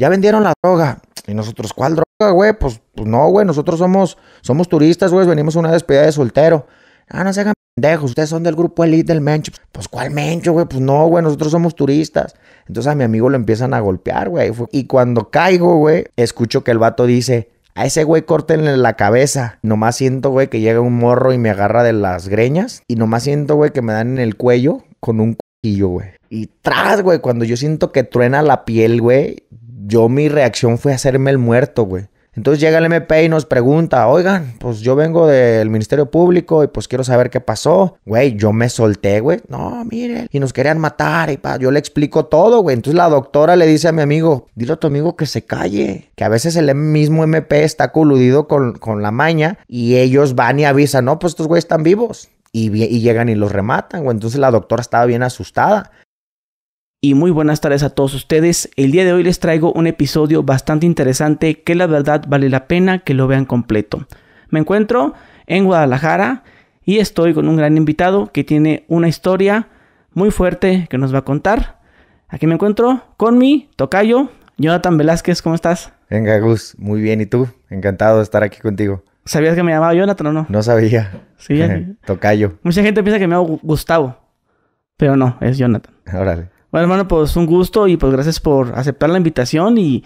ya vendieron la droga. Y nosotros, ¿cuál droga, güey? Pues, pues no, güey, nosotros somos, somos turistas, güey, venimos a una despedida de soltero. Ah, no se hagan pendejos, ustedes son del grupo elite del Mencho. Pues, ¿cuál Mencho, güey? Pues no, güey, nosotros somos turistas. Entonces a mi amigo lo empiezan a golpear, güey. Y cuando caigo, güey, escucho que el vato dice, a ese güey córtenle la cabeza. Nomás siento, güey, que llega un morro y me agarra de las greñas. Y nomás siento, güey, que me dan en el cuello con un cuchillo, güey. Y tras, güey, cuando yo siento que truena la piel, güey, yo mi reacción fue hacerme el muerto, güey. Entonces llega el MP y nos pregunta, oigan, pues yo vengo del Ministerio Público y pues quiero saber qué pasó. Güey, yo me solté, güey. No, mire. Y nos querían matar y yo le explico todo, güey. Entonces la doctora le dice a mi amigo, dile a tu amigo que se calle. Que a veces el mismo MP está coludido con, la maña y ellos van y avisan, no, pues estos güeyes están vivos. Y, y, llegan y los rematan, güey. Entonces la doctora estaba bien asustada y muy buenas tardes a todos ustedes. El día de hoy les traigo un episodio bastante interesante que la verdad vale la pena que lo vean completo. Me encuentro en Guadalajara y estoy con un gran invitado que tiene una historia muy fuerte que nos va a contar. Aquí me encuentro con mi tocayo, Jonathan Velázquez, ¿cómo estás? Venga, Gus, muy bien. ¿Y tú? Encantado de estar aquí contigo. ¿Sabías que me llamaba Jonathan o no? No sabía. Sí, tocayo. Mucha gente piensa que me llamo Gustavo, pero no, es Jonathan. Órale. Bueno, hermano, pues un gusto y pues gracias por aceptar la invitación y,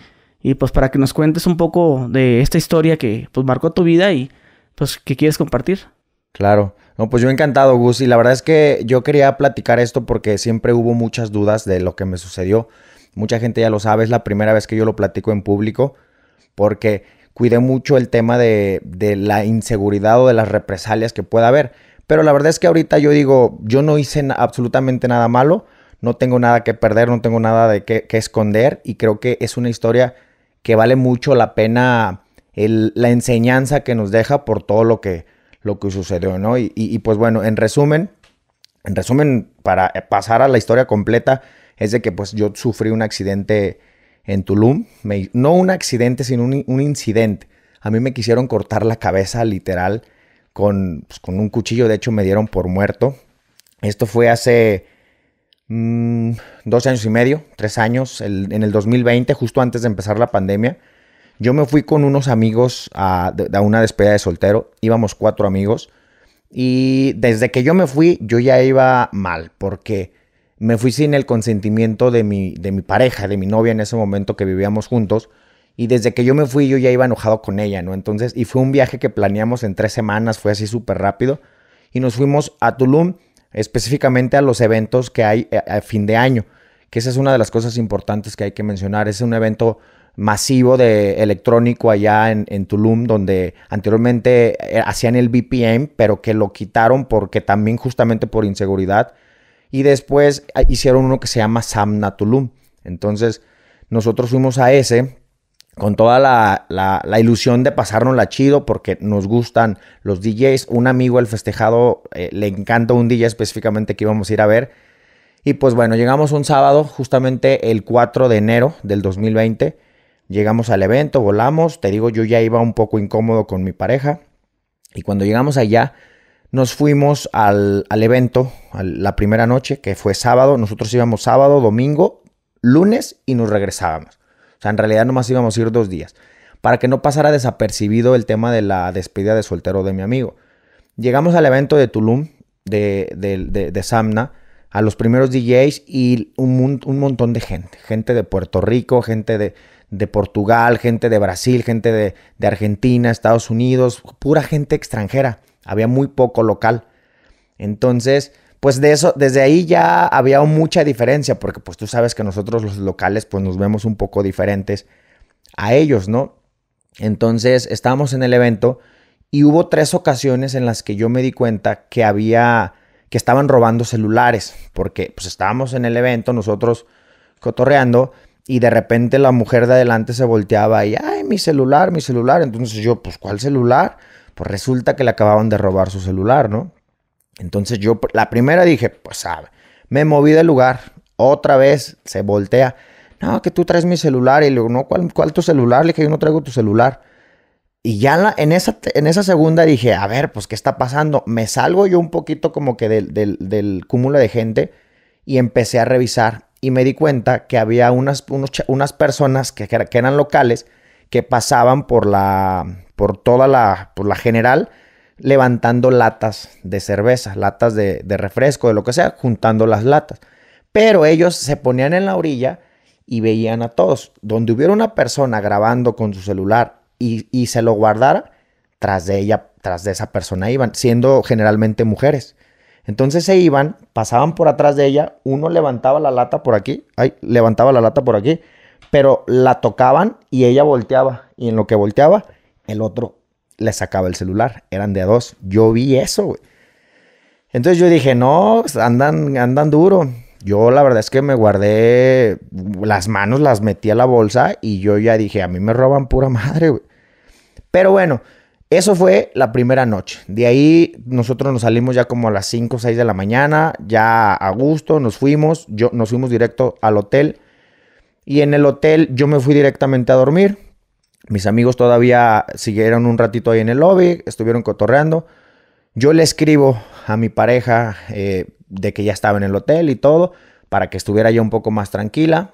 pues para que nos cuentes un poco de esta historia que pues marcó tu vida y pues que quieres compartir. Claro. No, pues yo encantado, Gus. Y la verdad es que yo quería platicar esto porque siempre hubo muchas dudas de lo que me sucedió. Mucha gente ya lo sabe, es la primera vez que yo lo platico en público porque cuidé mucho el tema de, de la inseguridad o de las represalias que pueda haber. Pero la verdad es que ahorita yo digo, yo no hice absolutamente nada malo no tengo nada que perder, no tengo nada de que, esconder y creo que es una historia que vale mucho la pena la enseñanza que nos deja por todo lo que, lo que sucedió, ¿no? Y, pues bueno, en resumen, en resumen, para pasar a la historia completa, es de que pues yo sufrí un accidente en Tulum, no un accidente, sino un, incidente. A mí me quisieron cortar la cabeza literal con, pues, con un cuchillo, de hecho me dieron por muerto. Esto fue hace Mm, dos años y medio, tres años, en el 2020, justo antes de empezar la pandemia. Yo me fui con unos amigos a, una despedida de soltero, íbamos cuatro amigos. Y desde que yo me fui, yo ya iba mal, porque me fui sin el consentimiento de mi, de mi pareja, de mi novia en ese momento que vivíamos juntos. Y desde que yo me fui, yo ya iba enojado con ella, ¿no? Entonces, y fue un viaje que planeamos en tres semanas, fue así súper rápido. Y nos fuimos a Tulum específicamente a los eventos que hay eh, a fin de año, que esa es una de las cosas importantes que hay que mencionar. Es un evento masivo de electrónico allá en, Tulum, donde anteriormente eh, hacían el VPN, pero que lo quitaron porque también justamente por inseguridad. Y después ah, hicieron uno que se llama Samna Tulum. Entonces, nosotros fuimos a ese con toda la, la, ilusión de pasarnos la chido porque nos gustan los DJs. Un amigo, el festejado, eh, le encanta un DJ específicamente que íbamos a ir a ver. Y pues bueno, llegamos un sábado, justamente el 4 de enero del 2020. Llegamos al evento, volamos. Te digo, yo ya iba un poco incómodo con mi pareja. Y cuando llegamos allá, nos fuimos al, al evento, la primera noche, que fue sábado. Nosotros íbamos sábado, domingo, lunes y nos regresábamos sea, en realidad nomás íbamos a ir dos días. Para que no pasara desapercibido el tema de la despedida de soltero de mi amigo. Llegamos al evento de Tulum, de, Samna, a los primeros DJs y un, un, montón de gente. Gente de Puerto Rico, gente de, Portugal, gente de Brasil, gente de, de Argentina, Estados Unidos, pura gente extranjera. Había muy poco local. Entonces, pues de eso, desde ahí ya había mucha diferencia, porque pues tú sabes que nosotros los locales pues nos vemos un poco diferentes a ellos, ¿no? Entonces estábamos en el evento y hubo tres ocasiones en las que yo me di cuenta que había, que estaban robando celulares, porque pues estábamos en el evento nosotros cotorreando y de repente la mujer de adelante se volteaba y, ay, mi celular, mi celular. Entonces yo, pues, ¿cuál celular? Pues resulta que le acababan de robar su celular, ¿no? Entonces yo la primera dije, pues sabe, me moví del lugar, otra vez se voltea, no, que tú traes mi celular y le no, ¿cuál, cuál tu celular? Le dije, yo no traigo tu celular. Y ya en, esa, segunda dije, a ver, pues ¿qué está pasando? Me salgo yo un poquito como que del, del, cúmulo de gente y empecé a revisar y me di cuenta que había unas, unas personas que, que eran locales que pasaban por la, por toda la, por la general levantando latas de cerveza, latas de, refresco, de lo que sea, juntando las latas. Pero ellos se ponían en la orilla y veían a todos. Donde hubiera una persona grabando con su celular y, y, se lo guardara, tras de ella, tras de esa persona iban, siendo generalmente mujeres. Entonces se iban, pasaban por atrás de ella, uno levantaba la lata por aquí, ay, levantaba la lata por aquí, pero la tocaban y ella volteaba. Y en lo que volteaba, el otro le sacaba el celular. Eran de a dos. Yo vi eso, güey. Entonces yo dije, no, pues andan, andan duro. Yo la verdad es que me guardé las manos, las metí a la bolsa y yo ya dije, a mí me roban pura madre, güey. Pero bueno, eso fue la primera noche. De ahí nosotros nos salimos ya como a las 5 o 6 de la mañana, ya a gusto, nos fuimos, yo, nos fuimos directo al hotel. Y en el hotel yo me fui directamente a dormir. Mis amigos todavía siguieron un ratito ahí en el lobby, estuvieron cotorreando. Yo le escribo a mi pareja eh, de que ya estaba en el hotel y todo, para que estuviera yo un poco más tranquila.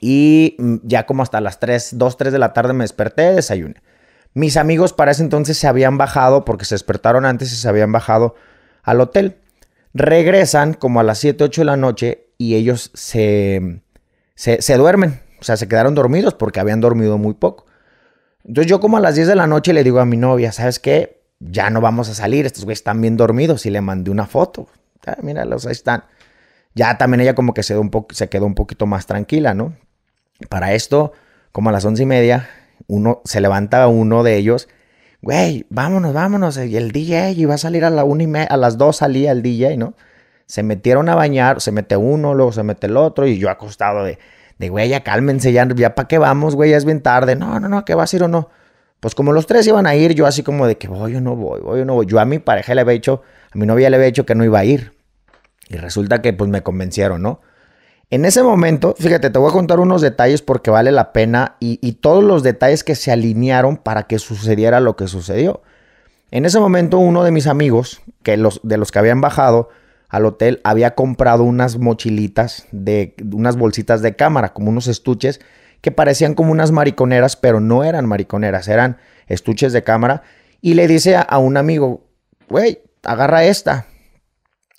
Y mm, ya como hasta las 3, 2, 3 de la tarde me desperté, desayuné. Mis amigos para ese entonces se habían bajado, porque se despertaron antes y se habían bajado al hotel. Regresan como a las 7, 8 de la noche y ellos se, se duermen. O sea, se quedaron dormidos porque habían dormido muy poco. Entonces yo como a las 10 de la noche le digo a mi novia, ¿sabes qué? Ya no vamos a salir, estos güeyes están bien dormidos y le mandé una foto. Ah, Mira, los ahí están. Ya también ella como que se, quedó un poquito más tranquila, ¿no? Para esto, como a las once y media, uno, se levanta uno de ellos, güey, vámonos, vámonos, eh, y el DJ iba a salir a, la una y a las dos salía el DJ, ¿no? Se metieron a bañar, se mete uno, luego se mete el otro, y yo acostado de, de güey, ya cálmense, ya, para qué vamos, güey, ya es bien tarde. No, no, no, ¿qué vas a ir o no? Pues como los tres iban a ir, yo así como de que voy o no voy, voy o no voy. Yo a mi pareja le había dicho, a mi novia le había dicho que no iba a ir. Y resulta que pues me convencieron, ¿no? En ese momento, fíjate, te voy a contar unos detalles porque vale la pena y, y todos los detalles que se alinearon para que sucediera lo que sucedió. En ese momento, uno de mis amigos, que los, de los que habían bajado, al hotel, había comprado unas mochilitas de unas bolsitas de cámara, como unos estuches que parecían como unas mariconeras, pero no eran mariconeras, eran estuches de cámara. Y le dice a, un amigo, güey, agarra esta.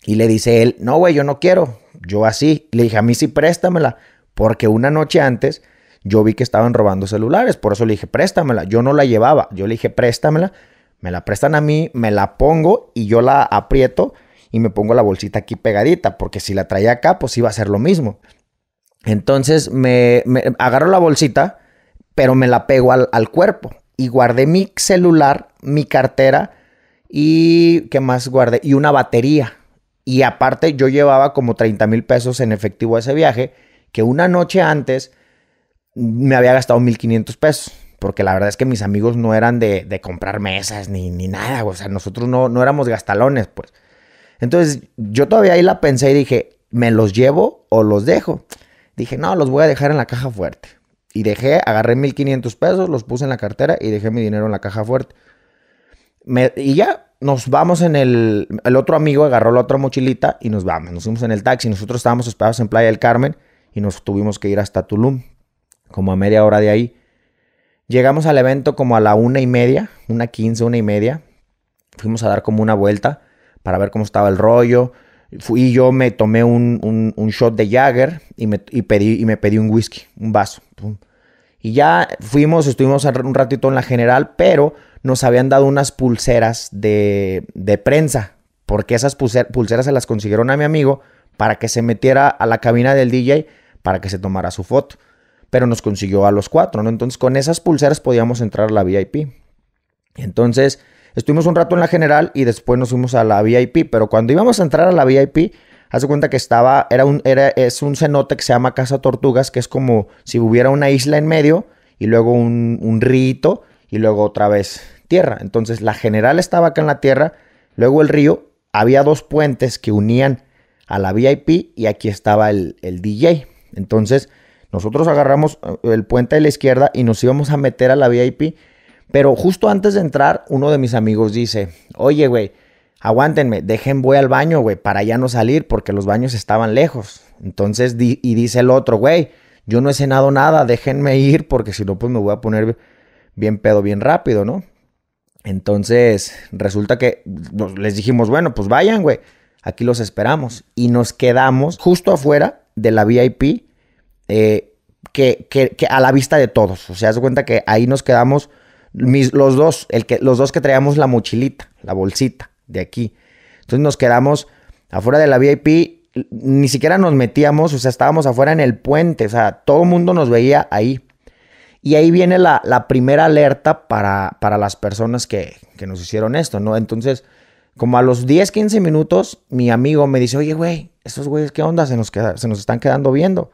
Y le dice él, no, güey, yo no quiero, yo así. Le dije, a mí sí préstamela, porque una noche antes yo vi que estaban robando celulares, por eso le dije, préstamela. Yo no la llevaba, yo le dije, préstamela, me la prestan a mí, me la pongo y yo la aprieto y me pongo la bolsita aquí pegadita, porque si la traía acá, pues iba a ser lo mismo. Entonces me, agarro la bolsita, pero me la pego al, cuerpo y guardé mi celular, mi cartera y qué más guardé y una batería. Y aparte yo llevaba como 30 mil pesos en efectivo a ese viaje, que una noche antes me había gastado 1.500 pesos, porque la verdad es que mis amigos no eran de, de comprar mesas ni, ni nada, o sea, nosotros no, no éramos gastalones, pues. Entonces, yo todavía ahí la pensé y dije, ¿me los llevo o los dejo? Dije, no, los voy a dejar en la caja fuerte. Y dejé, agarré 1500 pesos, los puse en la cartera y dejé mi dinero en la caja fuerte. y ya nos vamos en el. El otro amigo agarró la otra mochilita y nos vamos. Nos fuimos en el taxi. Nosotros estábamos hospedados en Playa del Carmen y nos tuvimos que ir hasta Tulum, como a media hora de ahí. Llegamos al evento como a la una y media, una quince, una y media. Fuimos a dar como una vuelta para ver cómo estaba el rollo. Fui yo, me tomé un, shot de Jagger y me, pedí, y me pedí un whisky, un vaso. Y ya fuimos, estuvimos un ratito en la general, pero nos habían dado unas pulseras de, de prensa, porque esas pulseras se las consiguieron a mi amigo para que se metiera a la cabina del DJ para que se tomara su foto. Pero nos consiguió a los cuatro, ¿no? Entonces con esas pulseras podíamos entrar a la VIP. Entonces Estuvimos un rato en la general y después nos fuimos a la VIP, pero cuando íbamos a entrar a la VIP, hace cuenta que estaba, era un, era, es un cenote que se llama Casa Tortugas, que es como si hubiera una isla en medio y luego un, un rito y luego otra vez tierra. Entonces la general estaba acá en la tierra, luego el río, había dos puentes que unían a la VIP y aquí estaba el, el DJ. Entonces nosotros agarramos eh, el puente de la izquierda y nos íbamos a meter a la VIP pero justo antes de entrar, uno de mis amigos dice, oye, güey, aguántenme, dejen, voy al baño, güey, para ya no salir porque los baños estaban lejos. Entonces, y dice el otro, güey, yo no he cenado nada, déjenme ir porque si no, pues me voy a poner bien pedo, bien rápido, ¿no? Entonces, resulta que les dijimos, bueno, pues vayan, güey, aquí los esperamos. Y nos quedamos justo afuera de la VIP, eh, que, que, que a la vista de todos. O sea, se cuenta que ahí nos quedamos mis, los dos, el que, los dos que traíamos la mochilita, la bolsita de aquí. Entonces nos quedamos afuera de la VIP, ni siquiera nos metíamos, o sea, estábamos afuera en el puente, o sea, todo el mundo nos veía ahí. Y ahí viene la, primera alerta para, para las personas que, que, nos hicieron esto, ¿no? Entonces, como a los 10, 15 minutos, mi amigo me dice, oye, güey, estos güeyes, ¿qué onda? Se nos, queda, se nos están quedando viendo.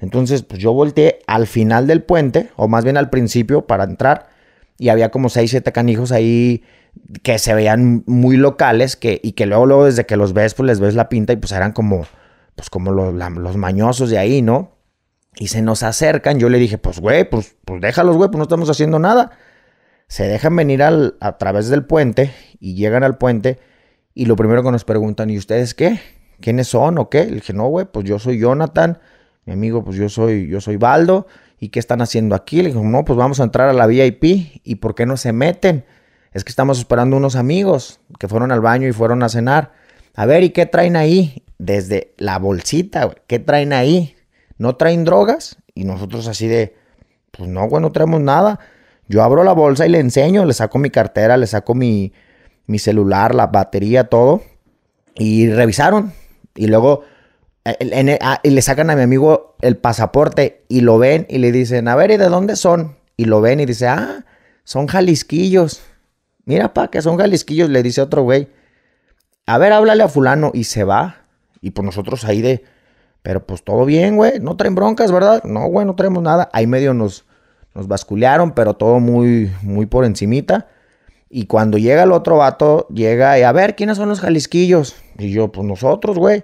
Entonces, pues yo volteé al final del puente, o más bien al principio, para entrar y había como seis siete canijos ahí que se veían muy locales que, y que luego, luego desde que los ves, pues les ves la pinta y pues eran como, pues como los, mañosos de ahí, ¿no? Y se nos acercan, yo le dije, pues güey, pues, pues déjalos, güey, pues no estamos haciendo nada. Se dejan venir al, a través del puente y llegan al puente y lo primero que nos preguntan, ¿y ustedes qué? ¿Quiénes son o qué? Le dije, no, güey, pues yo soy Jonathan, mi amigo, pues yo soy, yo soy Baldo ¿Y qué están haciendo aquí? Le dijo, no, pues vamos a entrar a la VIP. ¿Y por qué no se meten? Es que estamos esperando unos amigos que fueron al baño y fueron a cenar. A ver, ¿y qué traen ahí? Desde la bolsita, ¿Qué traen ahí? ¿No traen drogas? Y nosotros así de, pues no, güey, no traemos nada. Yo abro la bolsa y le enseño, le saco mi cartera, le saco mi, mi celular, la batería, todo. Y revisaron. Y luego e, ah, y le sacan a mi amigo el pasaporte y lo ven y le dicen, a ver, ¿y de dónde son? Y lo ven y dice, ah, son jalisquillos. Mira, pa, que son jalisquillos, le dice otro güey. A ver, háblale a fulano y se va. Y pues nosotros ahí de, pero pues todo bien, güey, no traen broncas, ¿verdad? No, güey, no traemos nada. Ahí medio nos, nos basculearon, pero todo muy, muy por encimita. Y cuando llega el otro vato, llega y a ver, ¿quiénes son los jalisquillos? Y yo, pues nosotros, güey.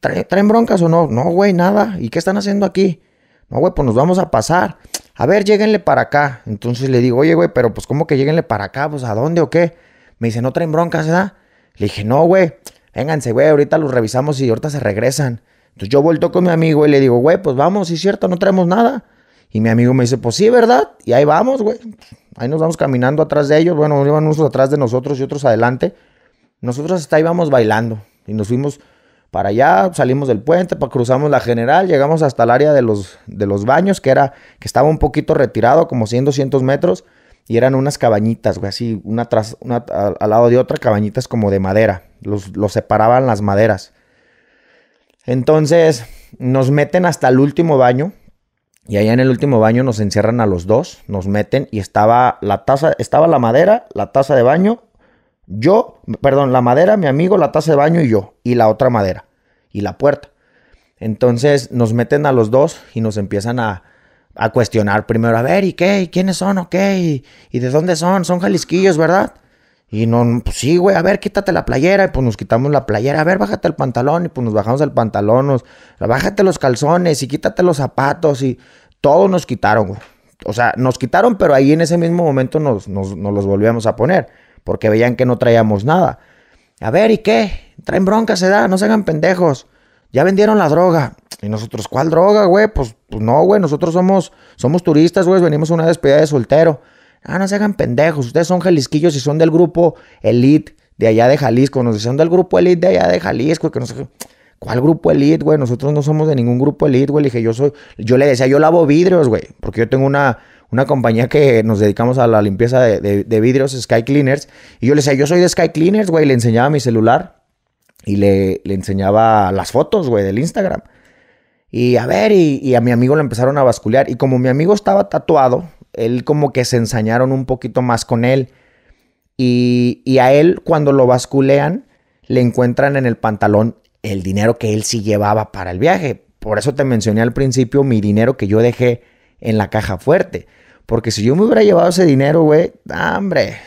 ¿Traen, broncas o no? No, güey, nada. ¿Y qué están haciendo aquí? No, güey, pues nos vamos a pasar. A ver, lléguenle para acá. Entonces le digo, oye, güey, pero pues ¿cómo que lléguenle para acá? Pues ¿a dónde o qué? Me dice, ¿no traen broncas, ¿verdad? Le dije, no, güey, vénganse, güey, ahorita los revisamos y ahorita se regresan. Entonces yo vuelto con mi amigo y le digo, güey, pues vamos, sí es cierto, no traemos nada. Y mi amigo me dice, pues sí, ¿verdad? Y ahí vamos, güey. Ahí nos vamos caminando atrás de ellos. Bueno, iban unos atrás de nosotros y otros adelante. Nosotros hasta ahí vamos bailando. Y nos fuimos para allá, salimos del puente, cruzamos la general, llegamos hasta el área de los, de los baños, que era, que estaba un poquito retirado, como 100, 200 metros, y eran unas cabañitas, así, una tras, una, al, lado de otra, cabañitas como de madera, los, los separaban las maderas. Entonces, nos meten hasta el último baño, y allá en el último baño nos encierran a los dos, nos meten, y estaba la taza, estaba la madera, la taza de baño, yo, perdón, la madera, mi amigo, la taza de baño y yo. Y la otra madera. Y la puerta. Entonces nos meten a los dos y nos empiezan a, a cuestionar primero, a ver, ¿y qué? quiénes son? ¿O qué? ¿Y, de dónde son? Son jalisquillos, ¿verdad? Y no, pues sí, güey, a ver, quítate la playera. Y pues nos quitamos la playera. A ver, bájate el pantalón. Y pues nos bajamos el pantalón. bájate los calzones y quítate los zapatos. Y todos nos quitaron, O sea, nos quitaron, pero ahí en ese mismo momento nos, nos, nos los volvíamos a poner porque veían que no traíamos nada. A ver, ¿y qué? Traen bronca, se da, no se hagan pendejos. Ya vendieron la droga. Y nosotros, ¿cuál droga, güey? Pues, pues, no, güey, nosotros somos, somos turistas, güey, venimos a una despedida de soltero. Ah, no se hagan pendejos, ustedes son jalisquillos y son del grupo Elite de allá de Jalisco, nos decían del grupo Elite de allá de Jalisco, que no ¿Cuál grupo elite, güey? Nosotros no somos de ningún grupo elite, güey. Le dije, yo soy. Yo le decía, yo lavo vidrios, güey. Porque yo tengo una, una compañía que nos dedicamos a la limpieza de, vidrios, Sky Cleaners. Y yo le decía, yo soy de Sky Cleaners, güey, le enseñaba mi celular y le, enseñaba las fotos, güey, del Instagram. Y a ver, y, a mi amigo le empezaron a basculear. Y como mi amigo estaba tatuado, él como que se ensañaron un poquito más con él. Y, y a él, cuando lo basculean, le encuentran en el pantalón el dinero que él sí llevaba para el viaje. Por eso te mencioné al principio mi dinero que yo dejé en la caja fuerte. Porque si yo me hubiera llevado ese dinero, güey, hombre,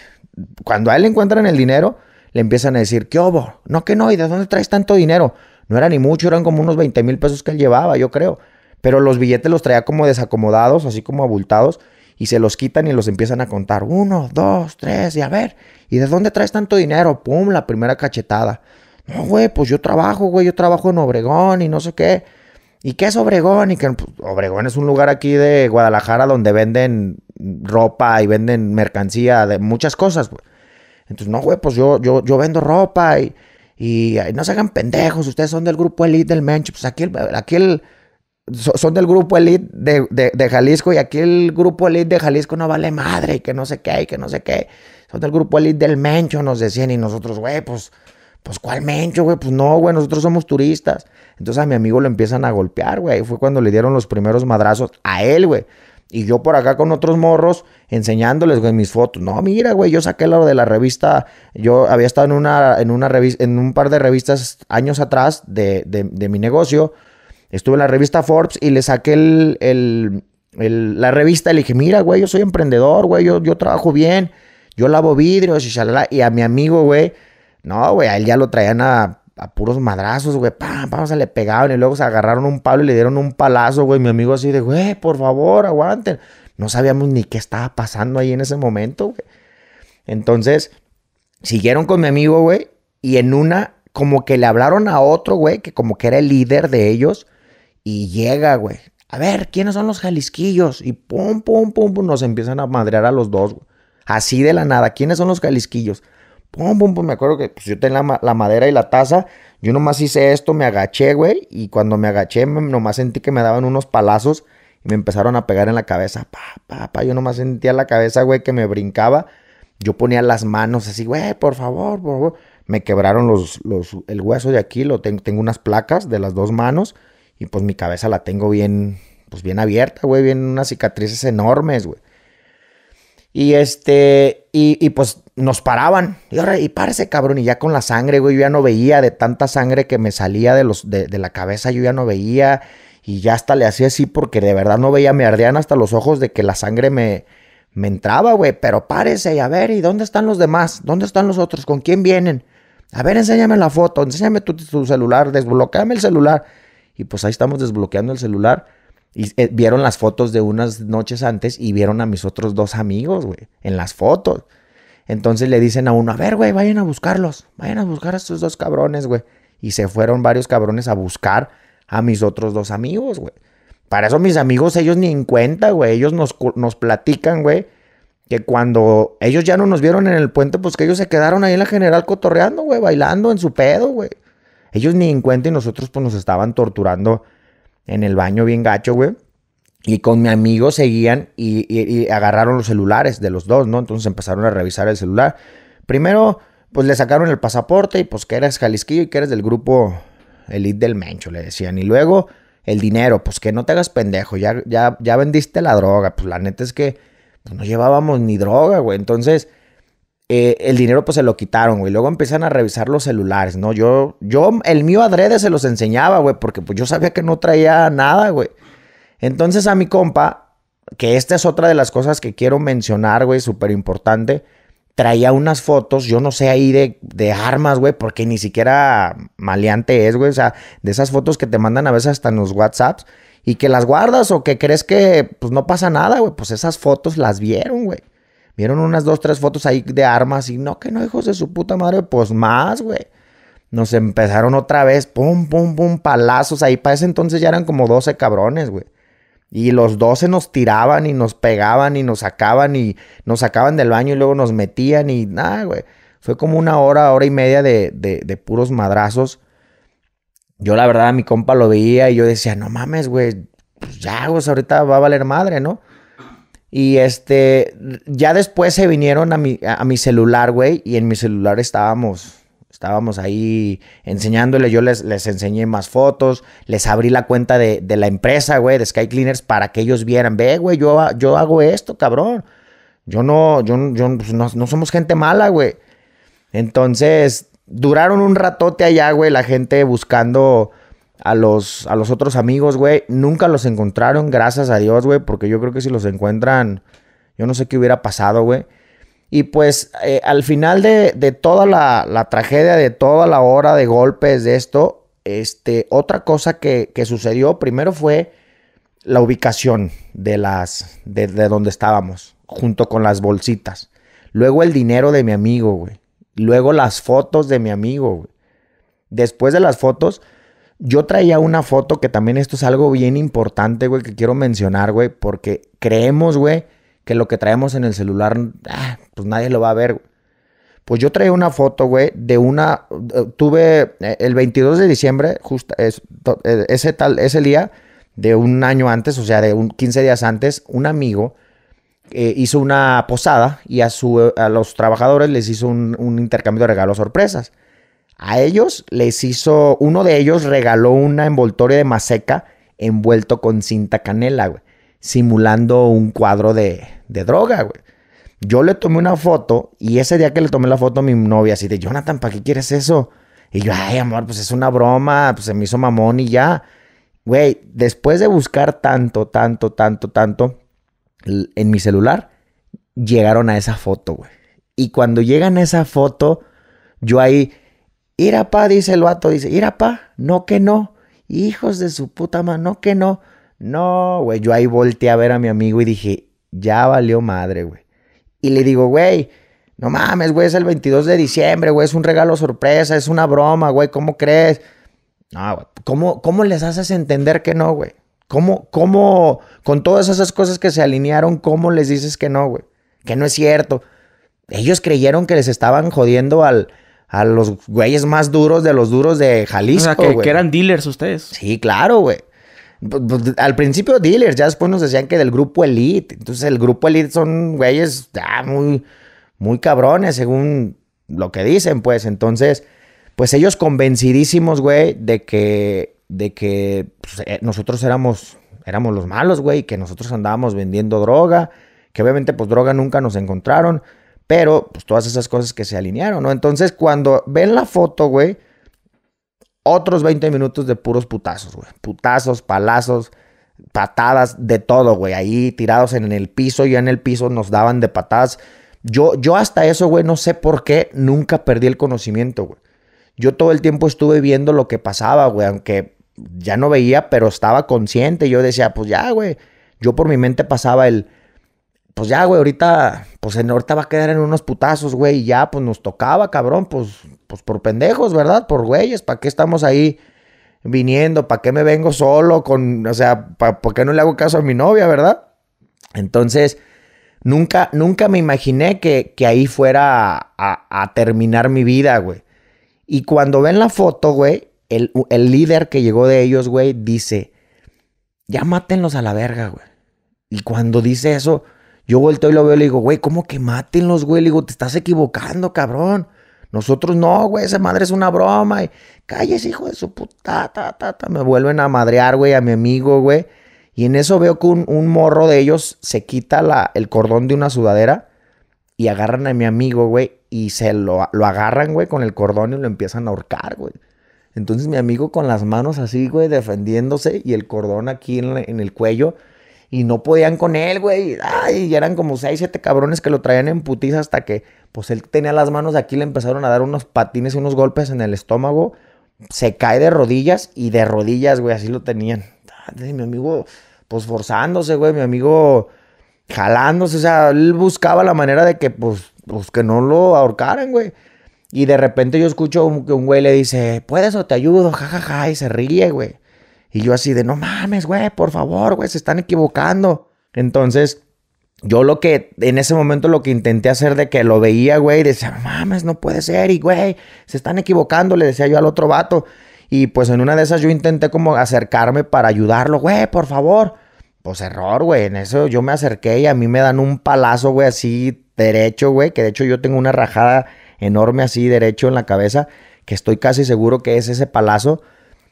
cuando a él le encuentran el dinero, le empiezan a decir, ¿qué obo? No, que no, ¿y de dónde traes tanto dinero? No era ni mucho, eran como unos 20 mil pesos que él llevaba, yo creo. Pero los billetes los traía como desacomodados, así como abultados, y se los quitan y los empiezan a contar. Uno, dos, tres, y a ver, ¿y de dónde traes tanto dinero? Pum, la primera cachetada. No, güey, pues yo trabajo, güey, yo trabajo en Obregón y no sé qué. ¿Y qué es Obregón? Y que pues, Obregón es un lugar aquí de Guadalajara donde venden ropa y venden mercancía de muchas cosas, Entonces, no, güey, pues yo, yo, yo vendo ropa y, y, no se hagan pendejos, ustedes son del grupo Elite del Mencho, pues aquí el, son del grupo Elite de, de, Jalisco y aquí el grupo Elite de Jalisco no vale madre y que no sé qué y que no sé qué. Son del grupo Elite del Mencho, nos decían y nosotros, güey, pues pues, ¿cuál mencho, güey? Pues no, güey, nosotros somos turistas. Entonces a mi amigo lo empiezan a golpear, güey. Fue cuando le dieron los primeros madrazos a él, güey. Y yo por acá con otros morros enseñándoles, güey, mis fotos. No, mira, güey, yo saqué lo de la revista. Yo había estado en una, en una revista, en un par de revistas años atrás de, de, mi negocio. Estuve en la revista Forbes y le saqué el, el, la revista. Le dije, mira, güey, yo soy emprendedor, güey, yo, yo trabajo bien. Yo lavo vidrios y Y a mi amigo, güey, no, güey, a él ya lo traían a, puros madrazos, güey. Pam, pam, se le pegaban y luego se agarraron un palo y le dieron un palazo, güey. Mi amigo así de, güey, por favor, aguanten. No sabíamos ni qué estaba pasando ahí en ese momento, güey. Entonces, siguieron con mi amigo, güey, y en una, como que le hablaron a otro, güey, que como que era el líder de ellos, y llega, güey. A ver, ¿quiénes son los jalisquillos? Y pum, pum, pum, pum, nos empiezan a madrear a los dos, güey. Así de la nada, ¿quiénes son los jalisquillos? Pum, pum, pum. Me acuerdo que pues, yo tenía la, madera y la taza. Yo nomás hice esto, me agaché, güey. Y cuando me agaché, nomás sentí que me daban unos palazos y me empezaron a pegar en la cabeza. Pa, pa, pa. Yo nomás sentía la cabeza, güey, que me brincaba. Yo ponía las manos así, güey, por favor, por favor. Me quebraron los, el hueso de aquí, lo tengo, tengo unas placas de las dos manos y pues mi cabeza la tengo bien, pues bien abierta, güey, bien unas cicatrices enormes, güey. Y este, y, y, pues nos paraban. Y ahora, y párese, cabrón. Y ya con la sangre, güey, yo ya no veía de tanta sangre que me salía de, los, de, la cabeza, yo ya no veía. Y ya hasta le hacía así porque de verdad no veía, me ardían hasta los ojos de que la sangre me, me entraba, güey. Pero párese y a ver, ¿y dónde están los demás? ¿Dónde están los otros? ¿Con quién vienen? A ver, enséñame la foto, enséñame tu, celular, desbloqueame el celular. Y pues ahí estamos desbloqueando el celular. Y eh, vieron las fotos de unas noches antes y vieron a mis otros dos amigos, güey, en las fotos. Entonces le dicen a uno, a ver, güey, vayan a buscarlos, vayan a buscar a estos dos cabrones, güey. Y se fueron varios cabrones a buscar a mis otros dos amigos, güey. Para eso mis amigos, ellos ni en cuenta, güey. Ellos nos, nos platican, güey, que cuando ellos ya no nos vieron en el puente, pues que ellos se quedaron ahí en la general cotorreando, güey, bailando en su pedo, güey. Ellos ni en cuenta y nosotros pues nos estaban torturando en el baño bien gacho, güey. Y con mi amigo seguían y, agarraron los celulares de los dos, ¿no? Entonces empezaron a revisar el celular. Primero, pues le sacaron el pasaporte y pues que eres jalisquillo y que eres del grupo Elite del Mencho, le decían. Y luego el dinero, pues que no te hagas pendejo, ya, ya, ya vendiste la droga. Pues la neta es que pues, no llevábamos ni droga, güey. Entonces, eh, el dinero pues se lo quitaron, güey. Luego empiezan a revisar los celulares, ¿no? Yo, yo, el mío adrede se los enseñaba, güey, porque pues yo sabía que no traía nada, güey. Entonces a mi compa, que esta es otra de las cosas que quiero mencionar, güey, súper importante, traía unas fotos, yo no sé ahí de, armas, güey, porque ni siquiera maleante es, güey, o sea, de esas fotos que te mandan a veces hasta en los WhatsApps y que las guardas o que crees que pues no pasa nada, güey, pues esas fotos las vieron, güey. Vieron unas dos, tres fotos ahí de armas y no, que no, hijos de su puta madre, pues más, güey. Nos empezaron otra vez, pum, pum, pum, palazos ahí. Para ese entonces ya eran como 12 cabrones, güey. Y los dos se nos tiraban y nos pegaban y nos sacaban y nos sacaban del baño y luego nos metían y nada, güey. Fue como una hora, hora y media de, puros madrazos. Yo la verdad, mi compa lo veía y yo decía, no mames, güey, pues ya, güey, ahorita va a valer madre, ¿no? Y este, ya después se vinieron a mi, a mi celular, güey, y en mi celular estábamos estábamos ahí enseñándole, yo les, les enseñé más fotos, les abrí la cuenta de, la empresa, güey, de Sky Cleaners para que ellos vieran, ve, güey, yo, yo hago esto, cabrón. Yo no, yo, yo pues, no, no somos gente mala, güey. Entonces, duraron un ratote allá, güey, la gente buscando a los, a los otros amigos, güey. Nunca los encontraron, gracias a Dios, güey, porque yo creo que si los encuentran, yo no sé qué hubiera pasado, güey. Y pues eh, al final de, toda la, tragedia, de toda la hora de golpes de esto, este, otra cosa que, sucedió primero fue la ubicación de las de, de, donde estábamos, junto con las bolsitas. Luego el dinero de mi amigo, güey. Luego las fotos de mi amigo, güey. Después de las fotos, yo traía una foto que también esto es algo bien importante, güey, que quiero mencionar, güey, porque creemos, güey, que lo que traemos en el celular, ah, pues nadie lo va a ver. Pues yo traía una foto, güey, de una. Eh, tuve eh, el 22 de diciembre, justo eh, ese tal, ese día, de un año antes, o sea, de un 15 días antes, un amigo hizo una posada y a, su, a los trabajadores les hizo un, intercambio de regalos sorpresas. A ellos les hizo, uno de ellos regaló una envoltoria de maseca envuelto con cinta canela, güey, simulando un cuadro de, de droga, güey. Yo le tomé una foto y ese día que le tomé la foto a mi novia, así de Jonathan, ¿para qué quieres eso? Y yo, ay, amor, pues es una broma, pues se me hizo mamón y ya. Güey, después de buscar tanto, tanto, tanto, tanto en mi celular, llegaron a esa foto, güey. Y cuando llegan a esa foto, yo ahí, ira pa, dice el vato, dice, ira pa, no que no, hijos de su puta madre. no que no. No, güey, yo ahí volteé a ver a mi amigo y dije, ya valió madre, güey. Y le digo, güey, no mames, güey, es el 22 de diciembre, güey, es un regalo sorpresa, es una broma, güey, ¿cómo crees? No, güey, ¿cómo, les haces entender que no, güey? ¿Cómo, cómo, con todas esas cosas que se alinearon, cómo les dices que no, güey? Que no es cierto. Ellos creyeron que les estaban jodiendo al, a los güeyes más duros de los duros de Jalisco. O sea, que eran dealers ustedes. Sí, claro, güey. Pues, pues, al principio dealers, ya después nos decían que del grupo Elite. Entonces el grupo Elite son güeyes muy, muy cabrones, según lo que dicen, pues. Entonces, pues ellos convencidísimos, güey, de que, de que pues, eh, nosotros éramos, éramos los malos, güey, que nosotros andábamos vendiendo droga, que obviamente pues droga nunca nos encontraron, pero pues todas esas cosas que se alinearon, ¿no? Entonces cuando ven la foto, güey otros 20 minutos de puros putazos, güey. Putazos, palazos, patadas, de todo, güey. Ahí tirados en el piso, y en el piso nos daban de patadas. Yo, yo hasta eso, güey, no sé por qué nunca perdí el conocimiento, güey. Yo todo el tiempo estuve viendo lo que pasaba, güey, aunque ya no veía, pero estaba consciente. Yo decía, pues ya, güey. Yo por mi mente pasaba el, pues ya, güey, ahorita, pues ahorita va a quedar en unos putazos, güey, y ya, pues nos tocaba, cabrón, pues, pues por pendejos, ¿verdad? Por güeyes, ¿para qué estamos ahí viniendo? ¿Para qué me vengo solo con, o sea, ¿para, ¿por qué no le hago caso a mi novia, verdad? Entonces, nunca, nunca me imaginé que, ahí fuera a, terminar mi vida, güey. Y cuando ven la foto, güey, el, el líder que llegó de ellos, güey, dice, ya mátenlos a la verga, güey. Y cuando dice eso yo vuelto y lo veo y le digo, güey, ¿cómo que mátenlos, güey? Le digo, te estás equivocando, cabrón. Nosotros no, güey, esa madre es una broma. Y, Calles, hijo de su puta, Me vuelven a madrear, güey, a mi amigo, güey. Y en eso veo que un, morro de ellos se quita la, el cordón de una sudadera y agarran a mi amigo, güey, y se lo, lo agarran, güey, con el cordón y lo empiezan a ahorcar, güey. Entonces mi amigo con las manos así, güey, defendiéndose y el cordón aquí en el cuello y no podían con él, güey. Ay, y eran como seis, siete cabrones que lo traían en putiza hasta que, pues él tenía las manos aquí, le empezaron a dar unos patines y unos golpes en el estómago. Se cae de rodillas y de rodillas, güey, así lo tenían. mi amigo, pues forzándose, güey, mi amigo jalándose, o sea, él buscaba la manera de que, pues, pues que no lo ahorcaran, güey. Y de repente yo escucho que un güey le dice, ¿puedes o te ayudo? Ja, ja, ja, y se ríe, güey. Y yo así de, no mames, güey, por favor, güey, se están equivocando. Entonces, yo lo que, en ese momento lo que intenté hacer de que lo veía, güey, decía, no mames, no puede ser, y güey, se están equivocando, le decía yo al otro vato. Y pues en una de esas yo intenté como acercarme para ayudarlo, güey, por favor. Pues error, güey, en eso yo me acerqué y a mí me dan un palazo, güey, así derecho, güey, que de hecho yo tengo una rajada enorme así derecho en la cabeza, que estoy casi seguro que es ese palazo.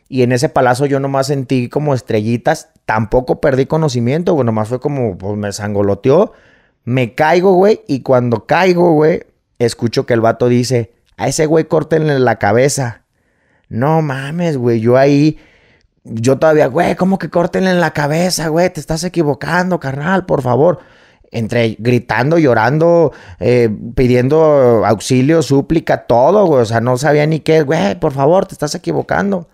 Y en ese palazo yo nomás sentí como estrellitas. Tampoco perdí conocimiento, güey. Nomás fue como, pues me sangoloteó. Me caigo, güey. Y cuando caigo, güey, escucho que el vato dice, a ese güey córtenle la cabeza. No mames, güey. Yo ahí, yo todavía, güey, ¿cómo que córtenle la cabeza, güey? Te estás equivocando, carnal, por favor. Entre gritando, llorando, eh, pidiendo auxilio, súplica, todo, güey. O sea, no sabía ni qué, güey, por favor, te estás equivocando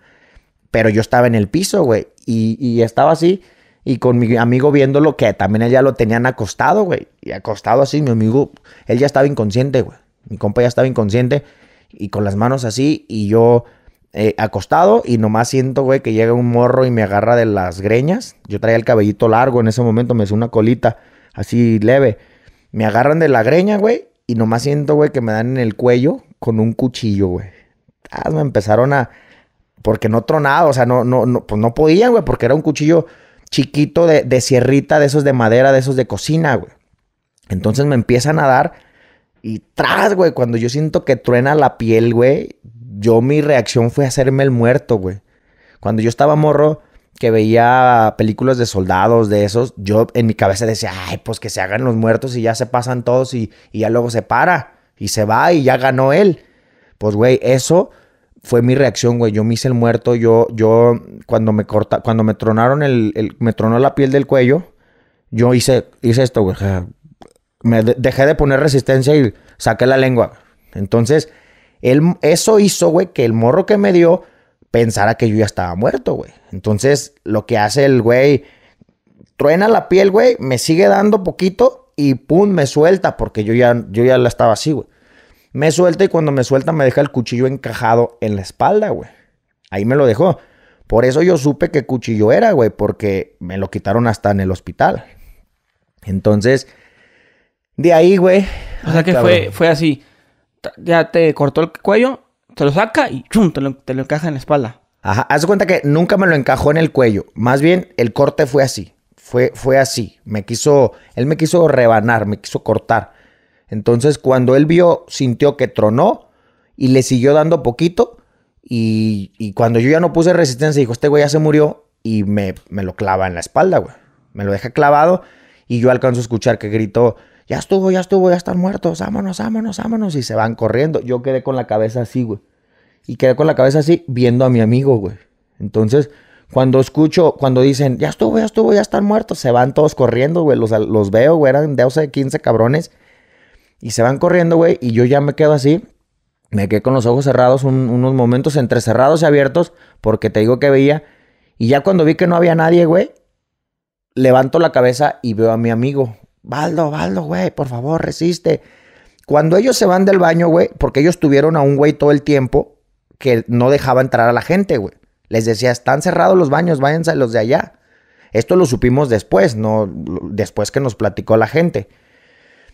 pero yo estaba en el piso, güey, y, estaba así, y con mi amigo viéndolo, que también ella lo tenían acostado, güey, y acostado así, mi amigo, él ya estaba inconsciente, güey, mi compa ya estaba inconsciente, y con las manos así, y yo eh, acostado, y nomás siento, güey, que llega un morro y me agarra de las greñas, yo traía el cabellito largo en ese momento, me hizo una colita así leve, me agarran de la greña, güey, y nomás siento, güey, que me dan en el cuello con un cuchillo, güey. Ah, me empezaron a, porque no tronaba, o sea, no, no, no, pues no podían, güey, porque era un cuchillo chiquito de, de sierrita, de esos de madera, de esos de cocina, güey. Entonces me empiezan a dar y tras, güey, cuando yo siento que truena la piel, güey, yo mi reacción fue hacerme el muerto, güey. Cuando yo estaba morro, que veía películas de soldados, de esos, yo en mi cabeza decía, ay, pues que se hagan los muertos y ya se pasan todos y, y ya luego se para y se va y ya ganó él. Pues, güey, eso fue mi reacción, güey. Yo me hice el muerto. Yo, yo, cuando me corta, cuando me tronaron el, me tronó la piel del cuello, yo hice, hice esto, güey. Me dejé de poner resistencia y saqué la lengua. Entonces, él, eso hizo, güey, que el morro que me dio pensara que yo ya estaba muerto, güey. Entonces, lo que hace el güey, truena la piel, güey, me sigue dando poquito y pum, me suelta porque yo ya, yo ya la estaba así, güey. Me suelta y cuando me suelta me deja el cuchillo encajado en la espalda, güey. Ahí me lo dejó. Por eso yo supe qué cuchillo era, güey, porque me lo quitaron hasta en el hospital. Entonces, de ahí, güey. O sea que fue, así. Ya te cortó el cuello, te lo saca y chum, te lo, encaja en la espalda. Ajá, haz cuenta que nunca me lo encajó en el cuello. Más bien, el corte fue así. Fue, fue así. Me quiso, él me quiso rebanar, me quiso cortar. Entonces, cuando él vio, sintió que tronó y le siguió dando poquito. Y, cuando yo ya no puse resistencia, dijo, este güey ya se murió y me, me lo clava en la espalda, güey. Me lo deja clavado y yo alcanzo a escuchar que gritó, ya estuvo, ya estuvo, ya están muertos, vámonos, vámonos, vámonos. Y se van corriendo. Yo quedé con la cabeza así, güey. Y quedé con la cabeza así viendo a mi amigo, güey. Entonces, cuando escucho, cuando dicen, ya estuvo, ya estuvo, ya están muertos, se van todos corriendo, güey. Los, los veo, güey, eran de 15 cabrones. Y se van corriendo, güey, y yo ya me quedo así. Me quedé con los ojos cerrados unos momentos entre cerrados y abiertos, porque te digo que veía. Y ya cuando vi que no había nadie, güey, levanto la cabeza y veo a mi amigo. Baldo, Baldo, güey, por favor, resiste. Cuando ellos se van del baño, güey, porque ellos tuvieron a un güey todo el tiempo que no dejaba entrar a la gente, güey. Les decía, están cerrados los baños, váyanse los de allá. Esto lo supimos después, no después que nos platicó la gente.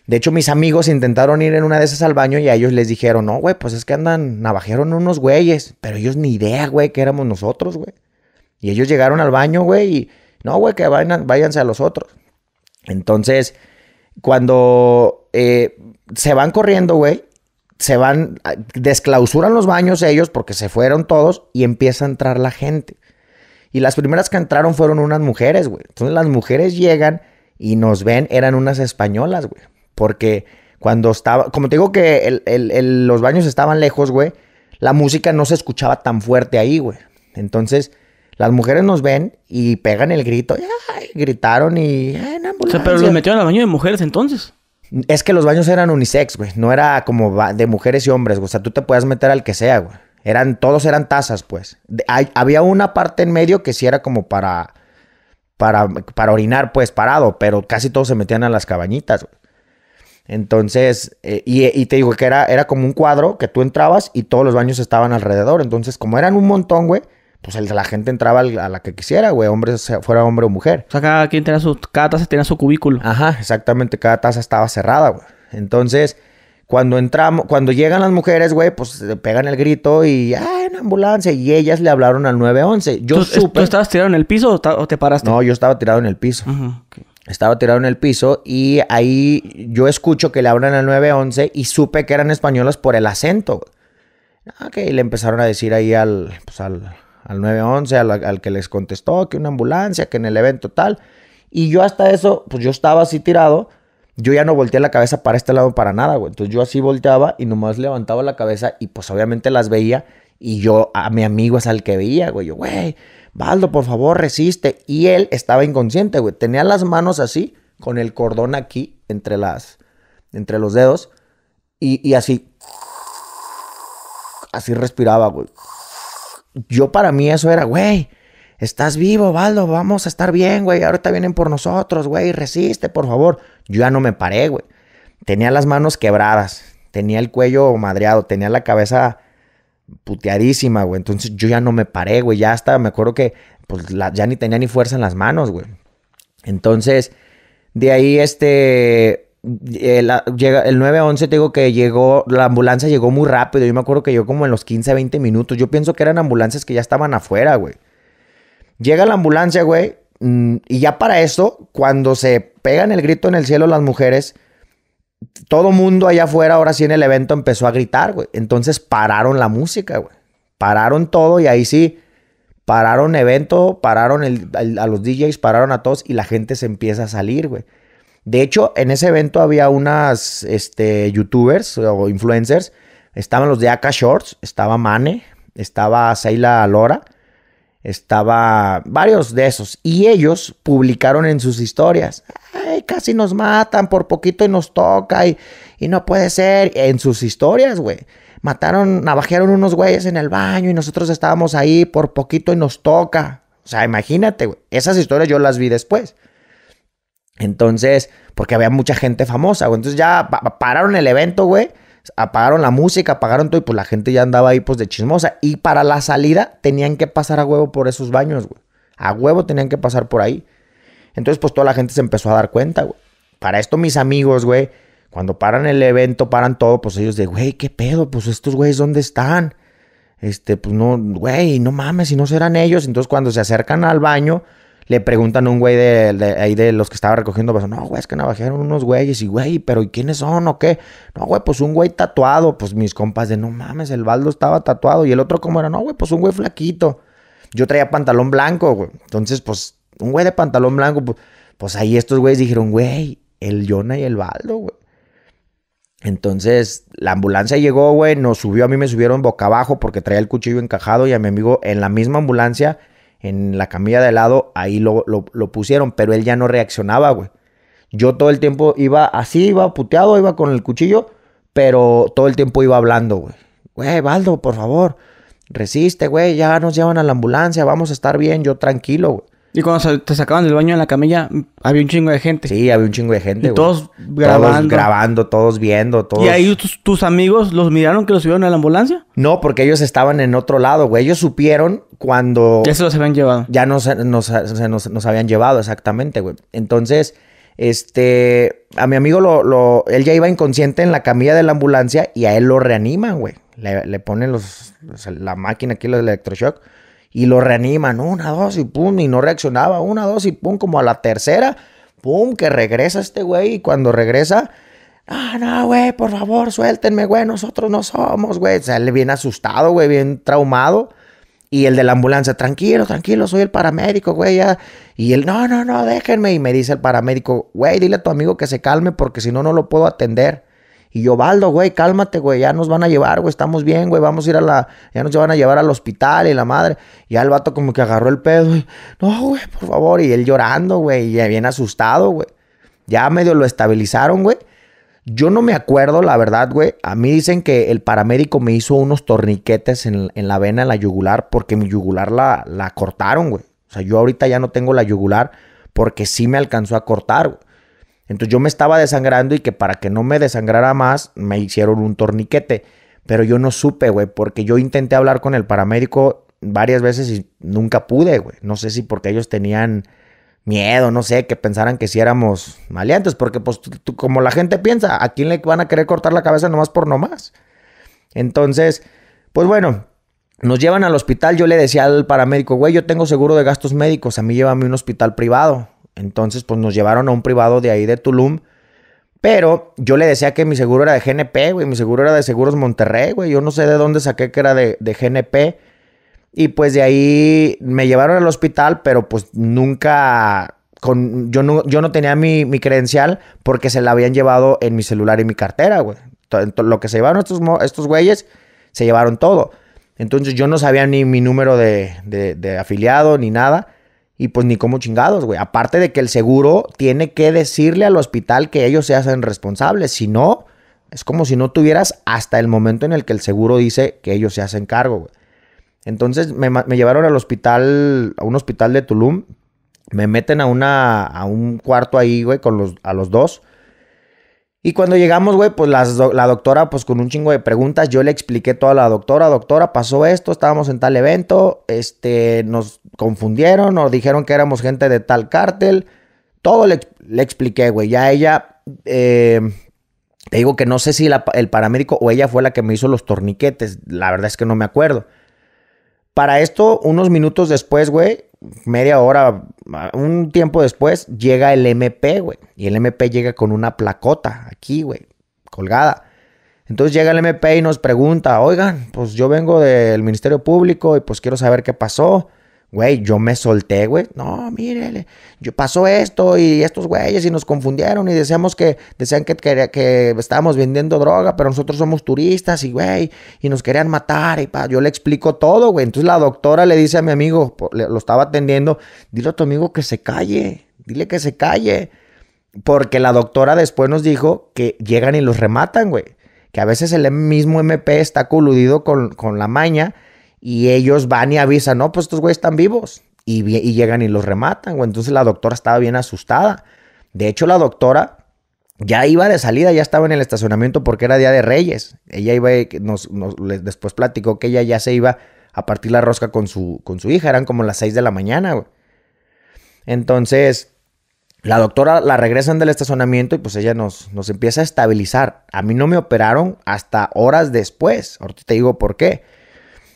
De hecho, mis amigos intentaron ir en una de esas al baño y a ellos les dijeron, no, güey, pues es que andan, navajaron unos güeyes, pero ellos ni idea, güey, que éramos nosotros, güey. Y ellos llegaron al baño, güey, y no, güey, que vayan, váyanse a los otros. Entonces, cuando eh, se van corriendo, güey, se van, desclausuran los baños ellos porque se fueron todos y empieza a entrar la gente. Y las primeras que entraron fueron unas mujeres, güey. Entonces las mujeres llegan y nos ven, eran unas españolas, güey. Porque cuando estaba, como te digo que los baños estaban lejos, güey, la música no se escuchaba tan fuerte ahí, güey. Entonces, las mujeres nos ven y pegan el grito, gritaron y... o sea, pero los metieron al baño de mujeres entonces. Es que los baños eran unisex, güey. No era como de mujeres y hombres, O sea, tú te puedes meter al que sea, güey. Eran, todos eran tazas, pues. había una parte en medio que sí era como para, para, para orinar, pues, parado, pero casi todos se metían a las cabañitas, güey. Entonces, eh, y, te digo que era, era como un cuadro que tú entrabas y todos los baños estaban alrededor. Entonces, como eran un montón, güey, pues el, la gente entraba a la que quisiera, güey, hombre, fuera hombre o mujer. O sea, cada, quien tenía su, cada taza tenía su cubículo. Ajá, exactamente, cada taza estaba cerrada, güey. Entonces, cuando entramos, cuando llegan las mujeres, güey, pues pegan el grito y, ah, en ambulancia, y ellas le hablaron al 911. Yo ¿Tú, supe... estabas tirado en el piso o, te paraste? No, yo estaba tirado en el piso. Ajá, estaba tirado en el piso y ahí yo escucho que le hablan al 911 y supe que eran españolas por el acento. Ah, ok, le empezaron a decir ahí al, pues, al, al 911, al, que les contestó, que una ambulancia, que en el evento tal. Y yo hasta eso, pues yo estaba así tirado. Yo ya no volteé la cabeza para este lado para nada, güey. Entonces yo así volteaba y nomás levantaba la cabeza y pues obviamente las veía. Y yo a mi amigo es al que veía, güey. Yo, güey, Baldo, por favor, resiste. Y él estaba inconsciente, güey. Tenía las manos así, con el cordón aquí, entre las, entre los dedos. Y, así, así respiraba, güey. Yo para mí eso era, güey, estás vivo, Baldo, vamos a estar bien, güey. Ahorita vienen por nosotros, güey, resiste, por favor. Yo ya no me paré, güey. Tenía las manos quebradas, tenía el cuello madreado, tenía la cabeza puteadísima, güey. Entonces yo ya no me paré, güey. Ya hasta me acuerdo que pues, ya ni tenía ni fuerza en las manos, güey. Entonces, de ahí este... El, eh, llega, el 911 te digo que llegó, la ambulancia llegó muy rápido. Yo me acuerdo que yo como en los 15, 20 minutos. Yo pienso que eran ambulancias que ya estaban afuera, güey. Llega la ambulancia, güey. Mm, y ya para eso, cuando se pegan el grito en el cielo las mujeres, todo mundo allá afuera, ahora sí en el evento, empezó a gritar, güey. Entonces pararon la música, güey. Pararon todo y ahí sí, pararon evento, pararon a los DJs, pararon a todos y la gente se empieza a salir, güey. De hecho, en ese evento había unas este, youtubers o influencers. Estaban los de AK Shorts, estaba Mane, estaba Seila Lora, estaba varios de esos. Y ellos publicaron en sus historias casi nos matan, por poquito y nos toca, y, no puede ser. En sus historias, güey. Mataron, navajearon unos güeyes en el baño y nosotros estábamos ahí por poquito y nos toca. O sea, imagínate, güey. Esas historias yo las vi después. Entonces, porque había mucha gente famosa, Entonces ya pararon el evento, güey. Apagaron la música, apagaron todo y pues la gente ya andaba ahí pues de chismosa. Y para la salida tenían que pasar a huevo por esos baños, güey. A huevo tenían que pasar por ahí. Entonces, pues toda la gente se empezó a dar cuenta, güey. Para esto, mis amigos, güey, cuando paran el evento, paran todo, pues ellos de, güey, ¿qué pedo? Pues estos güeyes, ¿dónde están? Este, pues no, güey, no mames, si no serán ellos. Entonces, cuando se acercan al baño, le preguntan a un güey de, ahí de los que estaba recogiendo pues no, güey, es que navajaron unos güeyes y güey, pero ¿y quiénes son o qué? No, güey, pues un güey tatuado, pues mis compas de, no mames, el baldo estaba tatuado y el otro como era, no, güey, pues un güey flaquito. Yo traía pantalón blanco, güey. Entonces, pues un güey de pantalón blanco, pues, pues, ahí estos güeyes dijeron, güey, el Jonah y el Baldo, güey. Entonces, la ambulancia llegó, güey, nos subió, a mí me subieron boca abajo porque traía el cuchillo encajado y a mi amigo en la misma ambulancia, en la camilla de lado, ahí lo, lo pusieron, pero él ya no reaccionaba, güey. Yo todo el tiempo iba así, iba puteado, iba con el cuchillo, pero todo el tiempo iba hablando, güey. Güey, Baldo, por favor, resiste, güey, ya nos llevan a la ambulancia, vamos a estar bien, yo tranquilo, güey. Y cuando te sacaban del baño en la camilla, había un chingo de gente. Sí, había un chingo de gente. todos grabando. Todos grabando, todos viendo, todos. ¿Y ahí tus, amigos los miraron que los subieron a la ambulancia? No, porque ellos estaban en otro lado, güey. Ellos supieron cuando. Ya se los habían llevado. Ya nos, nos, habían llevado, exactamente, güey. Entonces, este. A mi amigo lo, lo, Él ya iba inconsciente en la camilla de la ambulancia y a él lo reaniman, güey. Le, le ponen los, la máquina aquí, los electroshock y lo reaniman, una, dos y pum, y no reaccionaba, una, dos y pum, como a la tercera, pum, que regresa este güey y cuando regresa, ah, no, güey, por favor, suéltenme, güey, nosotros no somos, güey, sale bien asustado, güey, bien traumado. Y el de la ambulancia, tranquilo, tranquilo, soy el paramédico, güey, ya. Y él, no, no, no, déjenme. Y me dice el paramédico, güey, dile a tu amigo que se calme porque si no, no lo puedo atender. Y yo, güey, cálmate, güey, ya nos van a llevar, güey, estamos bien, güey, vamos a ir a la, ya nos van a llevar al hospital y la madre. Y ya el vato como que agarró el pedo güey, no, güey, por favor. Y él llorando, güey, y bien asustado, güey. Ya medio lo estabilizaron, güey. Yo no me acuerdo, la verdad, güey. A mí dicen que el paramédico me hizo unos torniquetes en, la vena, en la yugular, porque mi yugular la, la cortaron, güey. O sea, yo ahorita ya no tengo la yugular porque sí me alcanzó a cortar, güey. Entonces yo me estaba desangrando y que para que no me desangrara más me hicieron un torniquete. Pero yo no supe, güey, porque yo intenté hablar con el paramédico varias veces y nunca pude, güey. No sé si porque ellos tenían miedo, no sé, que pensaran que si éramos maleantes, porque pues como la gente piensa, ¿a quién le van a querer cortar la cabeza nomás por nomás? Entonces, pues bueno, nos llevan al hospital, yo le decía al paramédico, güey, yo tengo seguro de gastos médicos, a mí llévame a un hospital privado. Entonces, pues nos llevaron a un privado de ahí de Tulum. Pero yo le decía que mi seguro era de GNP, güey. Mi seguro era de Seguros Monterrey, güey. Yo no sé de dónde saqué que era de, GNP. Y pues de ahí me llevaron al hospital, pero pues nunca. Con, yo, no, yo no tenía mi, credencial porque se la habían llevado en mi celular y mi cartera, güey. Lo que se llevaron estos, estos güeyes, se llevaron todo. Entonces yo no sabía ni mi número de, de, de afiliado ni nada. Y pues ni como chingados, güey. Aparte de que el seguro tiene que decirle al hospital que ellos se hacen responsables. Si no, es como si no tuvieras hasta el momento en el que el seguro dice que ellos se hacen cargo, güey. Entonces me, llevaron al hospital, a un hospital de Tulum. Me meten a, una, a un cuarto ahí, güey, con los, a los dos. Y cuando llegamos, güey, pues la doctora, pues con un chingo de preguntas, yo le expliqué todo a la doctora, doctora, pasó esto, estábamos en tal evento, este, nos confundieron, nos dijeron que éramos gente de tal cártel, todo le, expliqué, güey, ya ella, eh, te digo que no sé si el paramédico o ella fue la que me hizo los torniquetes, la verdad es que no me acuerdo. Para esto, unos minutos después, güey, media hora, un tiempo después, llega el MP, güey. Y el MP llega con una placota aquí, güey, colgada. Entonces llega el MP y nos pregunta, oigan, pues yo vengo del Ministerio Público y pues quiero saber qué pasó. Güey, yo me solté, güey. No, mírele, yo pasó esto y estos güeyes y nos confundieron y decíamos que, decían que, que estábamos vendiendo droga, pero nosotros somos turistas y güey, y nos querían matar y pa, yo le explico todo, güey. Entonces la doctora le dice a mi amigo, lo estaba atendiendo, dile a tu amigo que se calle, dile que se calle. Porque la doctora después nos dijo que llegan y los rematan, güey. Que a veces el mismo MP está coludido con, con la maña y ellos van y avisan, no, pues estos güeyes están vivos. Y, y llegan y los rematan, güey. Entonces la doctora estaba bien asustada. De hecho, la doctora ya iba de salida, ya estaba en el estacionamiento porque era Día de Reyes. Ella iba, nos, después platicó que ella ya se iba a partir la rosca con su, con su hija. Eran como las 6 de la mañana, güey. Entonces, la doctora la regresan del estacionamiento y pues ella nos, nos empieza a estabilizar. A mí no me operaron hasta horas después. Ahorita te digo por qué.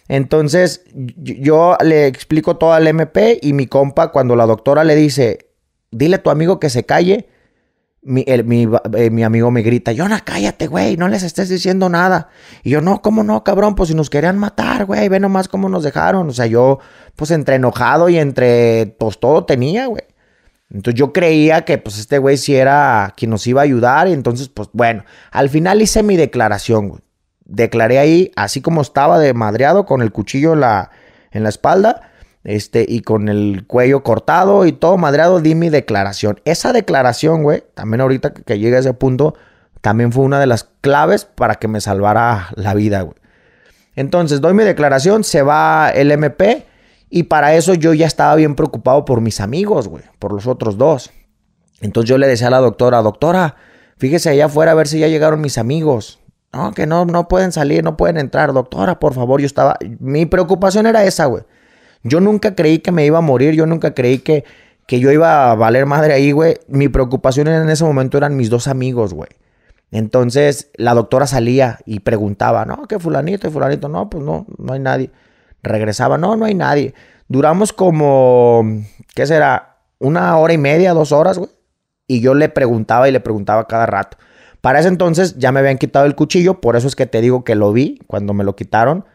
Entonces yo le explico todo al MP y mi compa cuando la doctora le dice, dile a tu amigo que se calle, mi, eh, mi, amigo me grita, Yona, cállate, güey, no les estés diciendo nada. Y yo, no, ¿cómo no, cabrón? Pues si nos querían matar, güey, ve nomás cómo nos dejaron. O sea, yo, pues entre enojado y entre pues, todo tenía, güey. Entonces yo creía que pues este güey sí era quien nos iba a ayudar y entonces pues bueno, al final hice mi declaración, güey declaré ahí, así como estaba de madreado, con el cuchillo en la, en la espalda, este, y con el cuello cortado y todo madreado, di mi declaración. Esa declaración, güey, también ahorita que llegue a ese punto, también fue una de las claves para que me salvara la vida, güey. Entonces, doy mi declaración, se va el MP, y para eso yo ya estaba bien preocupado por mis amigos, güey, por los otros dos. Entonces yo le decía a la doctora, doctora, fíjese allá afuera a ver si ya llegaron mis amigos. No, que no, no pueden salir, no pueden entrar. Doctora, por favor, yo estaba... Mi preocupación era esa, güey. Yo nunca creí que me iba a morir, yo nunca creí que, que yo iba a valer madre ahí, güey. Mi preocupación en ese momento eran mis dos amigos, güey. Entonces la doctora salía y preguntaba, no, que fulanito y fulanito, no, pues no, no hay nadie. Regresaba, no, no hay nadie. Duramos como, ¿qué será? Una hora y media, dos horas, güey. Y yo le preguntaba y le preguntaba cada rato. Para ese entonces ya me habían quitado el cuchillo, por eso es que te digo que lo vi cuando me lo quitaron.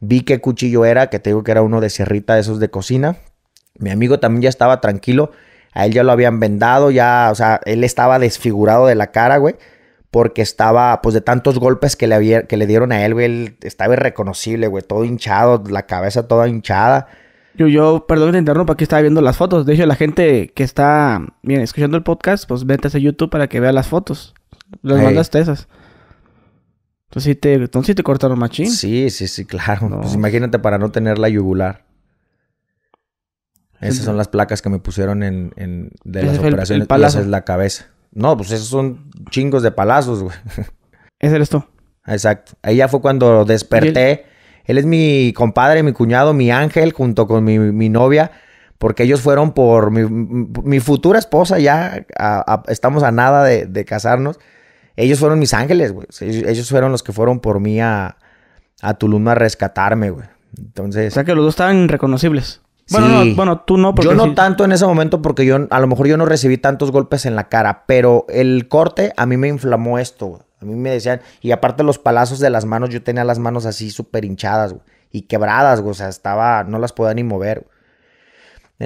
Vi qué cuchillo era, que te digo que era uno de sierrita de esos de cocina. Mi amigo también ya estaba tranquilo. A él ya lo habían vendado, ya, o sea, él estaba desfigurado de la cara, güey. Porque estaba, pues, de tantos golpes que le, que le dieron a él, güey. Él estaba irreconocible, güey. Todo hinchado, la cabeza toda hinchada. Yo, yo, perdón que te interrumpa, aquí estaba viendo las fotos. De hecho, la gente que está, bien, escuchando el podcast, pues, vete a YouTube para que vea las fotos. Las hey. tesas. Entonces sí te, entonces te cortaron machín. Sí, sí, sí, claro. Pues imagínate para no tener la yugular. Esas son las placas que me pusieron en, en de las operaciones. El, es la cabeza. No, pues esos son chingos de palazos, güey. Ese eres tú. Exacto. Ahí ya fue cuando desperté. Él es mi compadre, mi cuñado, mi ángel, junto con mi, novia, porque ellos fueron por mi, mi futura esposa, ya estamos a nada de, de, casarnos ellos fueron mis ángeles, güey. Ellos, fueron los que fueron por mí a, a Tulum a rescatarme, güey. Entonces. O sea que los dos estaban reconocibles. Bueno, no, bueno, tú no. Porque yo no tanto en ese momento porque yo, a lo mejor yo no recibí tantos golpes en la cara, pero el corte a mí me inflamó esto, güey. A mí me decían, y aparte los palazos de las manos, yo tenía las manos así súper hinchadas, güey, y quebradas, güey, o sea, estaba, no las podía ni mover. Güey.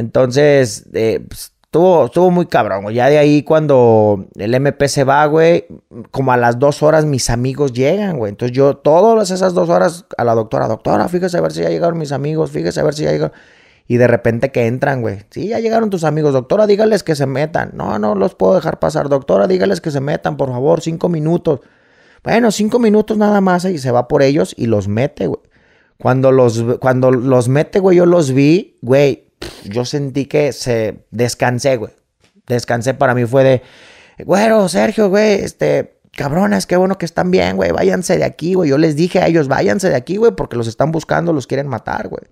Entonces, eh, pues, Estuvo, muy cabrón, güey. Ya de ahí cuando el MP se va, güey, como a las dos horas mis amigos llegan, güey. Entonces yo todas esas dos horas a la doctora, doctora, fíjese a ver si ya llegaron mis amigos, fíjese a ver si ya llegaron. Y de repente que entran, güey. Sí, ya llegaron tus amigos. Doctora, dígales que se metan. No, no los puedo dejar pasar. Doctora, dígales que se metan, por favor, cinco minutos. Bueno, cinco minutos nada más y se va por ellos y los mete, güey. Cuando los, cuando los mete, güey, yo los vi, güey, yo sentí que se descansé, güey. Descansé para mí fue de, güero, Sergio, güey, este, cabrones, qué bueno que están bien, güey, váyanse de aquí, güey. Yo les dije a ellos, váyanse de aquí, güey, porque los están buscando, los quieren matar, güey.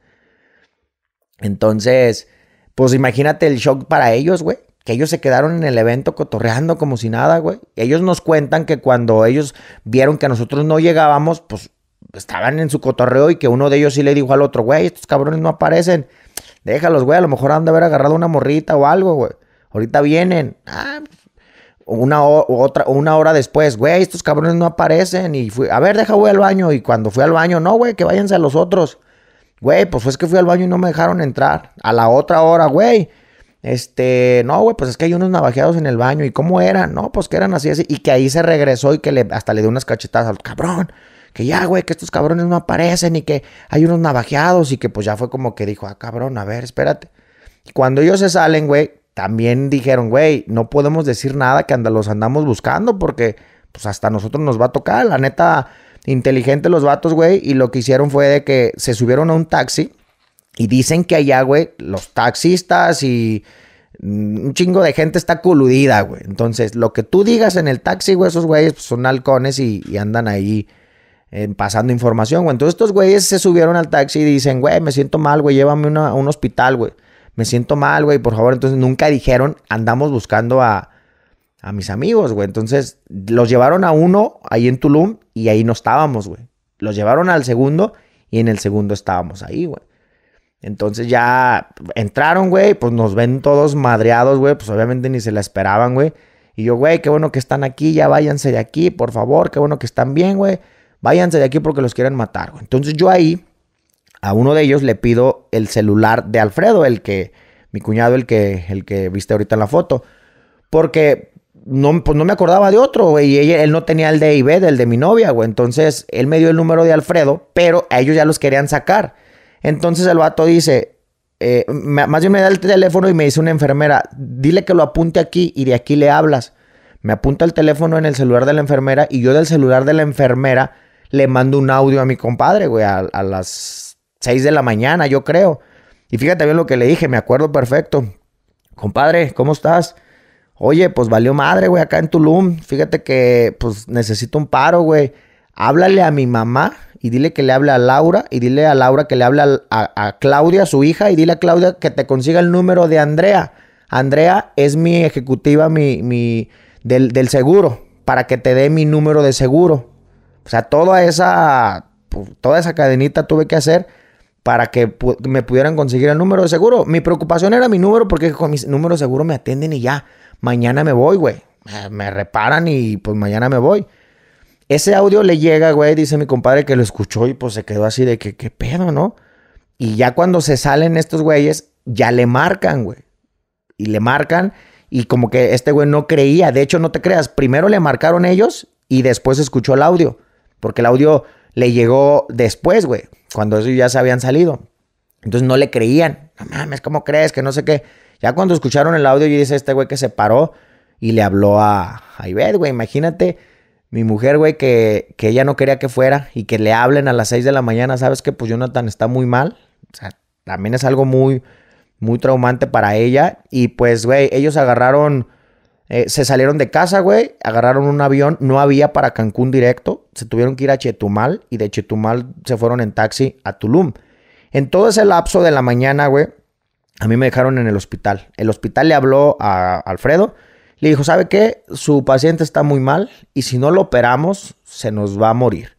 Entonces, pues imagínate el shock para ellos, güey. Que ellos se quedaron en el evento cotorreando como si nada, güey. Ellos nos cuentan que cuando ellos vieron que nosotros no llegábamos, pues estaban en su cotorreo y que uno de ellos sí le dijo al otro, güey, estos cabrones no aparecen. Déjalos, güey. A lo mejor han de haber agarrado una morrita o algo, güey. Ahorita vienen. Ah, una, otra, una hora después, güey, estos cabrones no aparecen. Y fui, a ver, deja, güey, al baño. Y cuando fui al baño, no, güey, que váyanse a los otros. Güey, pues fue es que fui al baño y no me dejaron entrar. A la otra hora, güey. Este, no, güey, pues es que hay unos navajeados en el baño. ¿Y cómo eran? No, pues que eran así, así. Y que ahí se regresó y que le, hasta le dio unas cachetadas al cabrón que ya, güey, que estos cabrones no aparecen y que hay unos navajeados y que pues ya fue como que dijo, ah, cabrón, a ver, espérate. Cuando ellos se salen, güey, también dijeron, güey, no podemos decir nada que los andamos buscando porque pues hasta nosotros nos va a tocar. La neta, inteligente los vatos, güey, y lo que hicieron fue de que se subieron a un taxi y dicen que allá, güey, los taxistas y un chingo de gente está coludida, güey. Entonces, lo que tú digas en el taxi, güey, esos güeyes pues, son halcones y andan ahí pasando información, güey. Entonces estos güeyes se subieron al taxi y dicen, güey, me siento mal, güey, llévame a un hospital, güey. Me siento mal, güey, por favor. Entonces nunca dijeron, andamos buscando a, a mis amigos, güey. Entonces los llevaron a uno ahí en Tulum y ahí no estábamos, güey. Los llevaron al segundo y en el segundo estábamos ahí, güey. Entonces ya entraron, güey, pues nos ven todos madreados, güey, pues obviamente ni se la esperaban, güey. Y yo, güey, qué bueno que están aquí, ya váyanse de aquí, por favor, qué bueno que están bien, güey váyanse de aquí porque los quieren matar. Entonces yo ahí a uno de ellos le pido el celular de Alfredo, el que mi cuñado, el que el que viste ahorita en la foto, porque no, pues, me acordaba de otro, güey, y él no tenía el de del el de mi novia, güey. Entonces él me dio el número de Alfredo, pero a ellos ya los querían sacar. Entonces el vato dice, eh, más bien me da el teléfono y me dice una enfermera, dile que lo apunte aquí y de aquí le hablas. Me apunta el teléfono en el celular de la enfermera y yo del celular de la enfermera le mando un audio a mi compadre, güey, a, las 6 de la mañana, yo creo. Y fíjate bien lo que le dije, me acuerdo perfecto. Compadre, ¿cómo estás? Oye, pues valió madre, güey, acá en Tulum. Fíjate que, pues, necesito un paro, güey. Háblale a mi mamá y dile que le hable a Laura y dile a Laura que le hable a, a, a Claudia, su hija, y dile a Claudia que te consiga el número de Andrea. Andrea es mi ejecutiva mi, mi, del seguro, para que te dé mi número de seguro. O sea, toda esa, pues, toda esa cadenita tuve que hacer para que me pudieran conseguir el número de seguro. Mi preocupación era mi número porque con mi número de seguro me atienden y ya. Mañana me voy, güey. me, reparan y pues mañana me voy. Ese audio le llega, güey, dice mi compadre que lo escuchó y pues se quedó así de que, ¿qué pedo, no? Y ya cuando se salen estos güeyes, ya le marcan, güey. Y le marcan y como que este güey no creía. De hecho, no te creas, primero le marcaron ellos y después escuchó el audio. Porque el audio le llegó después, güey, cuando ellos ya se habían salido. Entonces no le creían. No mames, ¿cómo crees? Que no sé qué. Ya cuando escucharon el audio, yo dice este güey que se paró y le habló a, Ivet, güey. Imagínate mi mujer, güey, que, ella no quería que fuera y que le hablen a las 6 de la mañana. Sabes que pues Jonathan está muy mal. O sea, también es algo muy, muy traumante para ella. Y pues, güey, ellos agarraron eh, se salieron de casa, güey, agarraron un avión, no había para Cancún directo, se tuvieron que ir a Chetumal y de Chetumal se fueron en taxi a Tulum. En todo ese lapso de la mañana, güey, a mí me dejaron en el hospital. El hospital le habló a Alfredo, le dijo, ¿sabe qué? Su paciente está muy mal y si no lo operamos, se nos va a morir.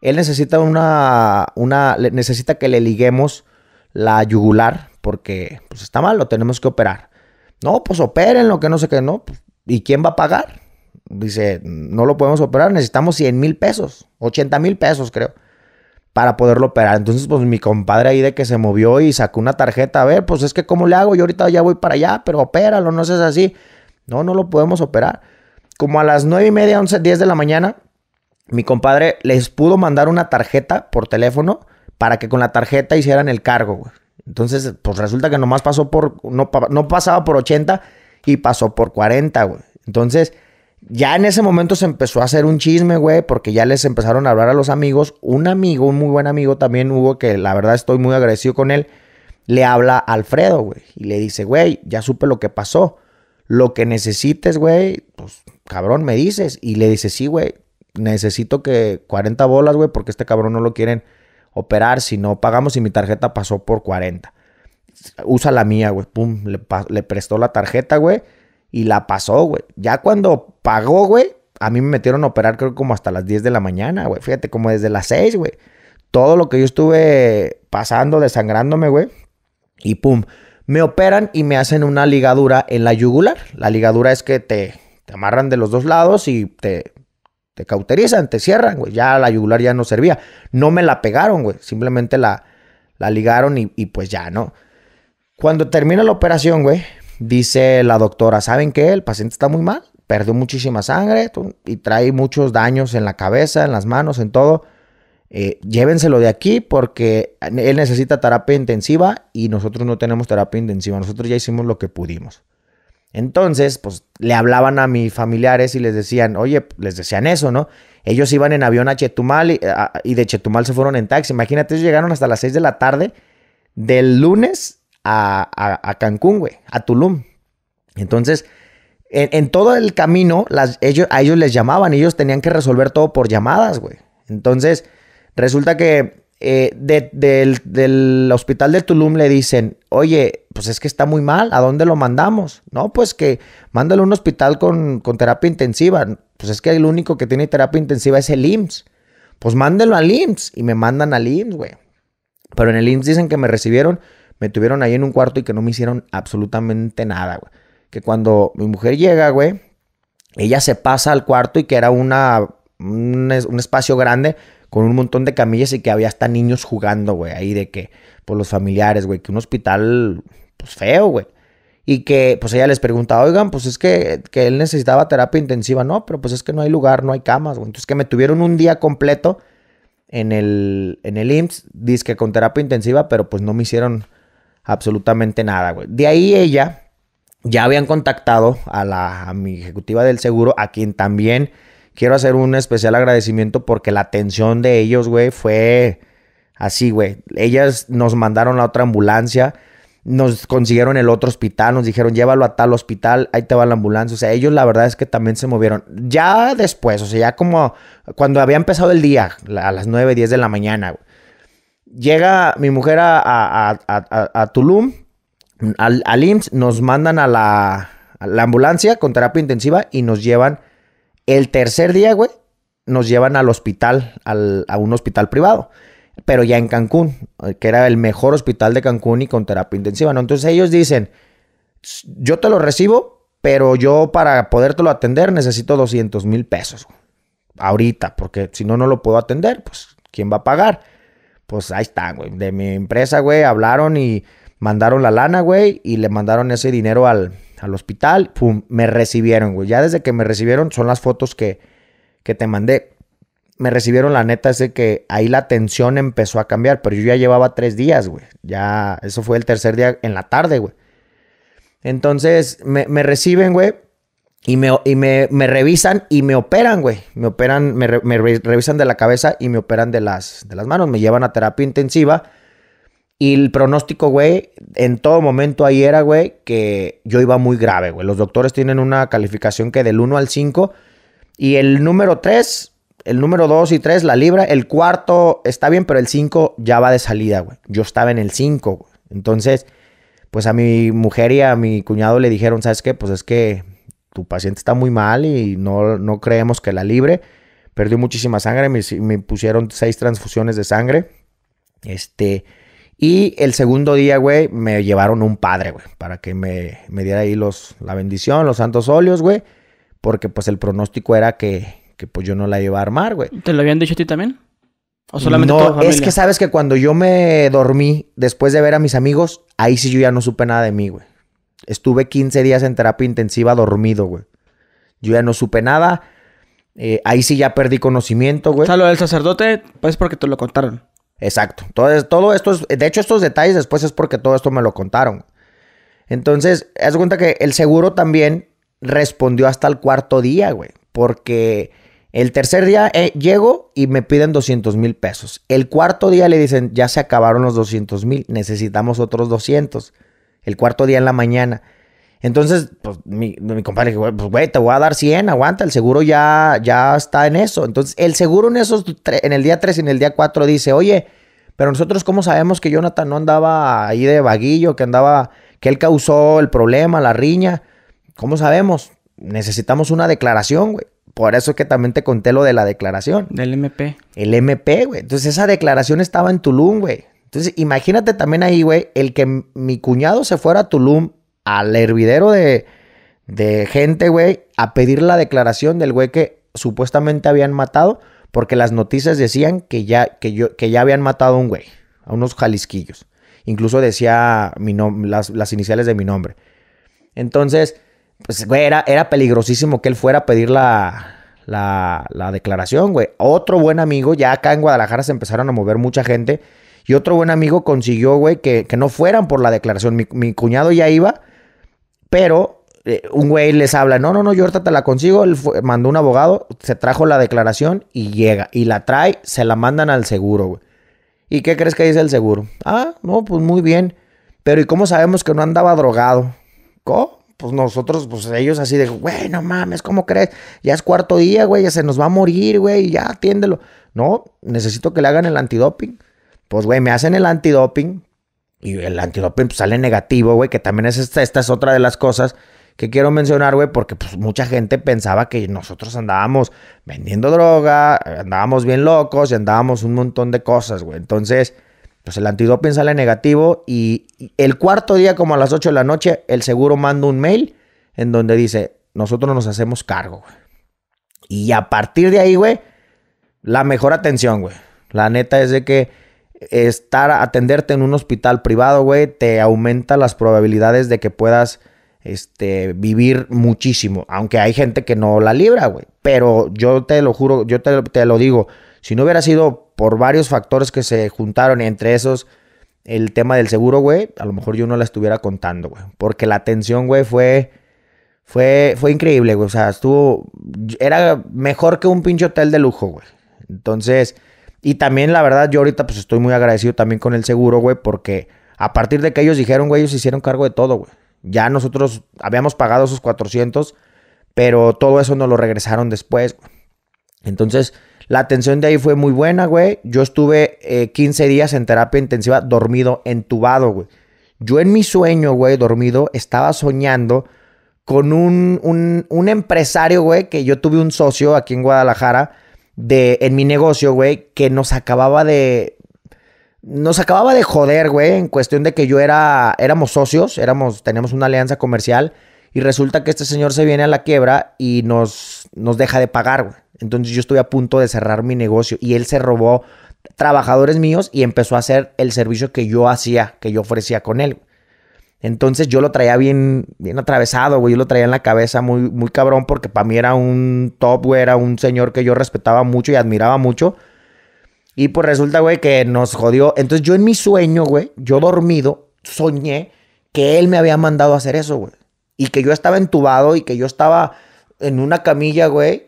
Él necesita una, una, necesita que le liguemos la yugular porque pues está mal, lo tenemos que operar. No, pues operen lo que no sé qué, no, pues, ¿Y quién va a pagar? Dice, no lo podemos operar, necesitamos 100 mil pesos, 80 mil pesos creo, para poderlo operar. Entonces, pues mi compadre ahí de que se movió y sacó una tarjeta, a ver, pues es que ¿cómo le hago? Yo ahorita ya voy para allá, pero opéralo, no es así. No, no lo podemos operar. Como a las 9 y media, 11, 10 de la mañana, mi compadre les pudo mandar una tarjeta por teléfono para que con la tarjeta hicieran el cargo, Entonces, pues resulta que nomás pasó por, no, no pasaba por 80 y pasó por 40, güey. Entonces, ya en ese momento se empezó a hacer un chisme, güey, porque ya les empezaron a hablar a los amigos. Un amigo, un muy buen amigo también hubo, que la verdad estoy muy agradecido con él, le habla a Alfredo, güey, y le dice, güey, ya supe lo que pasó. Lo que necesites, güey, pues cabrón, me dices. Y le dice, sí, güey, necesito que 40 bolas, güey, porque este cabrón no lo quieren operar. Si no pagamos y mi tarjeta pasó por 40 usa la mía, güey. Pum, le, prestó la tarjeta, güey. Y la pasó, güey. Ya cuando pagó, güey, a mí me metieron a operar creo como hasta las 10 de la mañana, güey. Fíjate, como desde las 6, güey. Todo lo que yo estuve pasando, desangrándome, güey. Y pum, me operan y me hacen una ligadura en la yugular. La ligadura es que te, te amarran de los dos lados y te, te cauterizan, te cierran, güey. Ya la yugular ya no servía. No me la pegaron, güey. Simplemente la, la ligaron y, y pues ya, ¿no? Cuando termina la operación, güey, dice la doctora, ¿saben qué? El paciente está muy mal, perdió muchísima sangre y trae muchos daños en la cabeza, en las manos, en todo. Eh, llévenselo de aquí porque él necesita terapia intensiva y nosotros no tenemos terapia intensiva. Nosotros ya hicimos lo que pudimos. Entonces, pues le hablaban a mis familiares y les decían, oye, les decían eso, ¿no? Ellos iban en avión a Chetumal y, de Chetumal se fueron en taxi. Imagínate, ellos llegaron hasta las 6 de la tarde del lunes a, a, Cancún, güey, a Tulum. Entonces, en, todo el camino, ellos, a ellos les llamaban, ellos tenían que resolver todo por llamadas, güey. Entonces, resulta que eh, del, hospital de Tulum le dicen, oye, pues es que está muy mal, ¿a dónde lo mandamos? No, pues que mándale a un hospital con, con, terapia intensiva. Pues es que el único que tiene terapia intensiva es el IMSS. Pues mándelo al IMSS. Y me mandan al IMSS, güey. Pero en el IMSS dicen que me recibieron me tuvieron ahí en un cuarto y que no me hicieron absolutamente nada, güey. Que cuando mi mujer llega, güey, ella se pasa al cuarto y que era una, un, espacio grande con un montón de camillas y que había hasta niños jugando, güey, ahí de que, por los familiares, güey, que un hospital, pues feo, güey. Y que, pues ella les preguntaba, oigan, pues es que, que él necesitaba terapia intensiva, no, pero pues es que no hay lugar, no hay camas, güey. Entonces que me tuvieron un día completo en el, en el IMSS, disque con terapia intensiva, pero pues no me hicieron absolutamente nada, güey. De ahí ella ya habían contactado a, la, mi ejecutiva del seguro, a quien también quiero hacer un especial agradecimiento porque la atención de ellos, güey, fue así, güey. Ellas nos mandaron la otra ambulancia, nos consiguieron el otro hospital, nos dijeron, llévalo a tal hospital, ahí te va la ambulancia. O sea, ellos la verdad es que también se movieron. Ya después, o sea, ya como cuando había empezado el día, a las 9, 10 de la mañana, güey Llega mi mujer a, a, a, a Tulum, al, nos mandan a la, ambulancia con terapia intensiva y nos llevan el tercer día, güey, nos llevan al hospital, al, a un hospital privado, pero ya en Cancún, eh, que era el mejor hospital de Cancún y con terapia intensiva, ¿no? Entonces ellos dicen, yo te lo recibo, pero yo para podértelo atender necesito 200 mil pesos, güey. ahorita, porque si no, no lo puedo atender, pues, ¿quién va a pagar? pues ahí está, güey. De mi empresa, güey, hablaron y mandaron la lana, güey, y le mandaron ese dinero al, hospital. Pum, me recibieron, güey. Ya desde que me recibieron, son las fotos que, que te mandé. Me recibieron, la neta, es de que ahí la atención empezó a cambiar, pero yo ya llevaba tres días, güey. Ya, eso fue el tercer día en la tarde, güey. Entonces, me, me reciben, güey. Y, me, revisan y me operan, güey. Me operan, me, revisan de la cabeza y me operan de las, de las manos. Me llevan a terapia intensiva. Y el pronóstico, güey, en todo momento ahí era, güey, que yo iba muy grave, güey. Los doctores tienen una calificación que del 1 al 5. Y el número 3, el número 2 y 3 la libra. El cuarto está bien, pero el 5 ya va de salida, güey. Yo estaba en el 5, Entonces, pues a mi mujer y a mi cuñado le dijeron, ¿sabes qué? Pues es que tu paciente está muy mal y no, no creemos que la libre. Perdió muchísima sangre, me, pusieron seis transfusiones de sangre. Este, y el segundo día, güey, me llevaron un padre, güey, para que me, diera ahí los, la bendición, los santos óleos, güey, porque pues el pronóstico era que, que pues yo no la iba a armar, güey. ¿Te lo habían dicho a ti también? ¿O solamente no, es que sabes que cuando yo me dormí después de ver a mis amigos, ahí sí yo ya no supe nada de mí, güey. Estuve 15 días en terapia intensiva dormido, güey. Yo ya no supe nada. Eh, ahí sí ya perdí conocimiento, güey. O sea, lo del sacerdote, pues porque te lo contaron. Exacto. Entonces, todo esto es, de hecho, estos detalles después es porque todo esto me lo contaron. Entonces, haz cuenta que el seguro también respondió hasta el cuarto día, güey. Porque el tercer día eh, llego y me piden 200 mil pesos. El cuarto día le dicen, ya se acabaron los 200 mil, necesitamos otros 200 el cuarto día en la mañana. Entonces, pues mi, mi compadre dijo, pues güey, te voy a dar 100, aguanta, el seguro ya, ya está en eso. Entonces, el seguro en esos, en el día 3 y en el día 4 dice, oye, pero nosotros cómo sabemos que Jonathan no andaba ahí de vaguillo, que andaba, que él causó el problema, la riña. ¿Cómo sabemos? Necesitamos una declaración, güey. Por eso es que también te conté lo de la declaración. Del MP. El MP, güey. Entonces esa declaración estaba en Tulum, güey. Entonces, imagínate también ahí, güey, el que mi cuñado se fuera a Tulum al hervidero de, de gente, güey, a pedir la declaración del güey que supuestamente habían matado, porque las noticias decían que ya, que yo, que ya habían matado a un güey, a unos jalisquillos. Incluso decía las, las iniciales de mi nombre. Entonces, pues, güey, era, peligrosísimo que él fuera a pedir la, la, la declaración, güey. Otro buen amigo, ya acá en Guadalajara se empezaron a mover mucha gente y otro buen amigo consiguió, güey, que, no fueran por la declaración. Mi, cuñado ya iba, pero eh, un güey les habla, no, no, no, yo ahorita te la consigo. Él mandó un abogado, se trajo la declaración y llega. Y la trae, se la mandan al seguro, güey. ¿Y qué crees que dice el seguro? Ah, no, pues muy bien. Pero ¿y cómo sabemos que no andaba drogado? ¿Cómo? pues nosotros, pues ellos así de, bueno, no mames, ¿cómo crees? Ya es cuarto día, güey, ya se nos va a morir, güey, ya atiéndelo. No, necesito que le hagan el antidoping. Pues, güey, me hacen el antidoping y el antidoping pues, sale negativo, güey, que también es esta, esta es otra de las cosas que quiero mencionar, güey, porque pues, mucha gente pensaba que nosotros andábamos vendiendo droga, andábamos bien locos y andábamos un montón de cosas, güey. Entonces, pues el antidoping sale negativo y, el cuarto día, como a las 8 de la noche, el seguro manda un mail en donde dice, nosotros nos hacemos cargo, güey. Y a partir de ahí, güey, la mejor atención, güey. La neta es de que estar, atenderte en un hospital privado, güey, te aumenta las probabilidades de que puedas este, vivir muchísimo. Aunque hay gente que no la libra, güey. Pero yo te lo juro, yo te, lo digo, si no hubiera sido por varios factores que se juntaron, entre esos el tema del seguro, güey, a lo mejor yo no la estuviera contando, güey. Porque la atención, güey, fue... Fue, fue increíble, güey. O sea, estuvo. Era mejor que un pinche hotel de lujo, güey. Entonces, y también, la verdad, yo ahorita pues estoy muy agradecido también con el seguro, güey, porque a partir de que ellos dijeron, güey, ellos se hicieron cargo de todo, güey. Ya nosotros habíamos pagado esos 400, pero todo eso nos lo regresaron después. Güey. Entonces, la atención de ahí fue muy buena, güey. Yo estuve 15 eh, días en terapia intensiva, dormido, entubado, güey. Yo en mi sueño, güey, dormido, estaba soñando con un, un, un empresario, güey, que yo tuve un socio aquí en Guadalajara de, en mi negocio, güey, que nos acababa de, nos acababa de joder, güey, en cuestión de que yo era, éramos socios, éramos, teníamos una alianza comercial y resulta que este señor se viene a la quiebra y nos, nos deja de pagar, güey. Entonces yo estoy a punto de cerrar mi negocio y él se robó trabajadores míos y empezó a hacer el servicio que yo hacía, que yo ofrecía con él. Entonces yo lo traía bien, bien atravesado, güey. Yo lo traía en la cabeza muy, muy cabrón porque para mí era un top, güey. Era un señor que yo respetaba mucho y admiraba mucho. Y pues resulta, güey, que nos jodió. Entonces yo en mi sueño, güey, yo dormido, soñé que él me había mandado a hacer eso, güey. Y que yo estaba entubado y que yo estaba en una camilla, güey,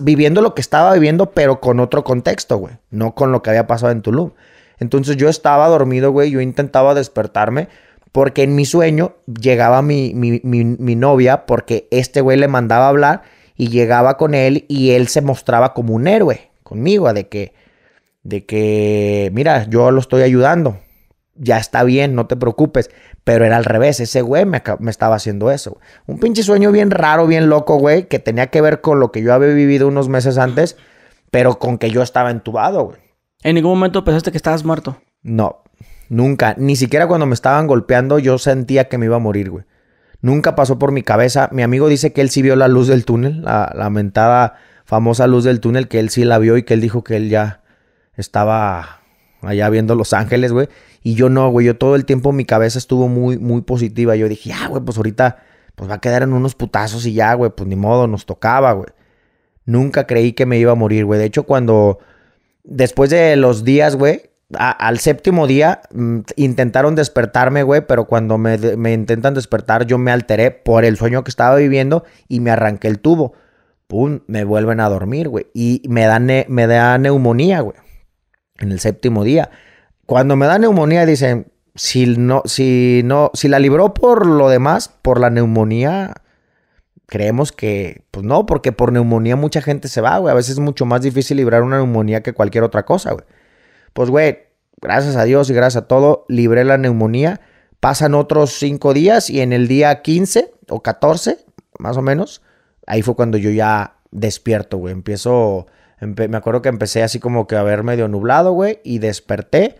viviendo lo que estaba viviendo, pero con otro contexto, güey. No con lo que había pasado en Tulum. Entonces yo estaba dormido, güey. Yo intentaba despertarme porque en mi sueño llegaba mi, mi, mi, novia porque este güey le mandaba hablar y llegaba con él y él se mostraba como un héroe conmigo, de que, de que, mira, yo lo estoy ayudando, ya está bien, no te preocupes, pero era al revés, ese güey me, estaba haciendo eso. Un pinche sueño bien raro, bien loco, güey, que tenía que ver con lo que yo había vivido unos meses antes, pero con que yo estaba entubado, güey. ¿En ningún momento pensaste que estabas muerto? No, Nunca, ni siquiera cuando me estaban golpeando yo sentía que me iba a morir, güey. Nunca pasó por mi cabeza. Mi amigo dice que él sí vio la luz del túnel, la lamentada famosa luz del túnel, que él sí la vio y que él dijo que él ya estaba allá viendo Los Ángeles, güey. Y yo no, güey. Yo todo el tiempo mi cabeza estuvo muy, muy positiva. Yo dije, ah, güey, pues ahorita pues va a quedar en unos putazos y ya, güey. Pues ni modo, nos tocaba, güey. Nunca creí que me iba a morir, güey. De hecho, cuando... Después de los días, güey, al séptimo día mm, intentaron despertarme, güey, pero cuando me, intentan despertar yo me alteré por el sueño que estaba viviendo y me arranqué el tubo. Pum, me vuelven a dormir, güey. Y me da, me da neumonía, güey. En el séptimo día. Cuando me da neumonía dicen, si no, si no, si la libró por lo demás, por la neumonía, creemos que, pues no, porque por neumonía mucha gente se va, güey. A veces es mucho más difícil librar una neumonía que cualquier otra cosa, güey. Pues, güey, gracias a Dios y gracias a todo, libré la neumonía. Pasan otros cinco días y en el día 15 o 14, más o menos, ahí fue cuando yo ya despierto, güey. Empiezo, me acuerdo que empecé así como que a ver medio nublado, güey, y desperté.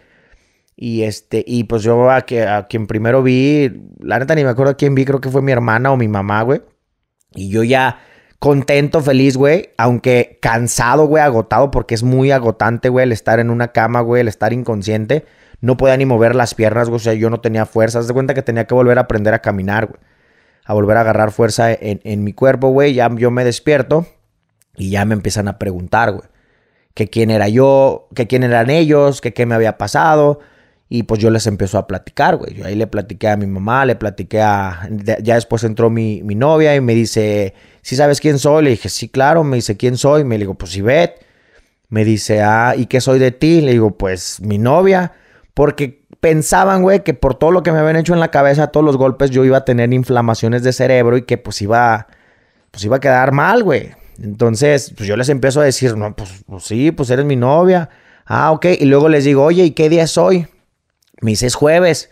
Y este, y pues yo a, a quien primero vi, la neta ni me acuerdo a quién vi, creo que fue mi hermana o mi mamá, güey. Y yo ya contento, feliz, güey, aunque cansado, güey, agotado, porque es muy agotante, güey, el estar en una cama, güey, el estar inconsciente. No podía ni mover las piernas, güey, o sea, yo no tenía fuerzas. De cuenta que tenía que volver a aprender a caminar, güey, a volver a agarrar fuerza en, en mi cuerpo, güey. Ya yo me despierto y ya me empiezan a preguntar, güey, que quién era yo, que quién eran ellos, que qué me había pasado. Y pues yo les empezó a platicar, güey. Yo ahí le platiqué a mi mamá, le platiqué a... Ya después entró mi, novia y me dice, ¿sí sabes quién soy? Le dije, sí, claro. Me dice, ¿quién soy? Me digo, pues Ivette. Me dice, ah, ¿y qué soy de ti? Le digo, pues mi novia. Porque pensaban, güey, que por todo lo que me habían hecho en la cabeza, todos los golpes, yo iba a tener inflamaciones de cerebro y que pues iba, pues iba a quedar mal, güey. Entonces, pues yo les empiezo a decir, no, pues, pues sí, pues eres mi novia. Ah, ok. Y luego les digo, oye, ¿y qué día es hoy? Me dice, jueves.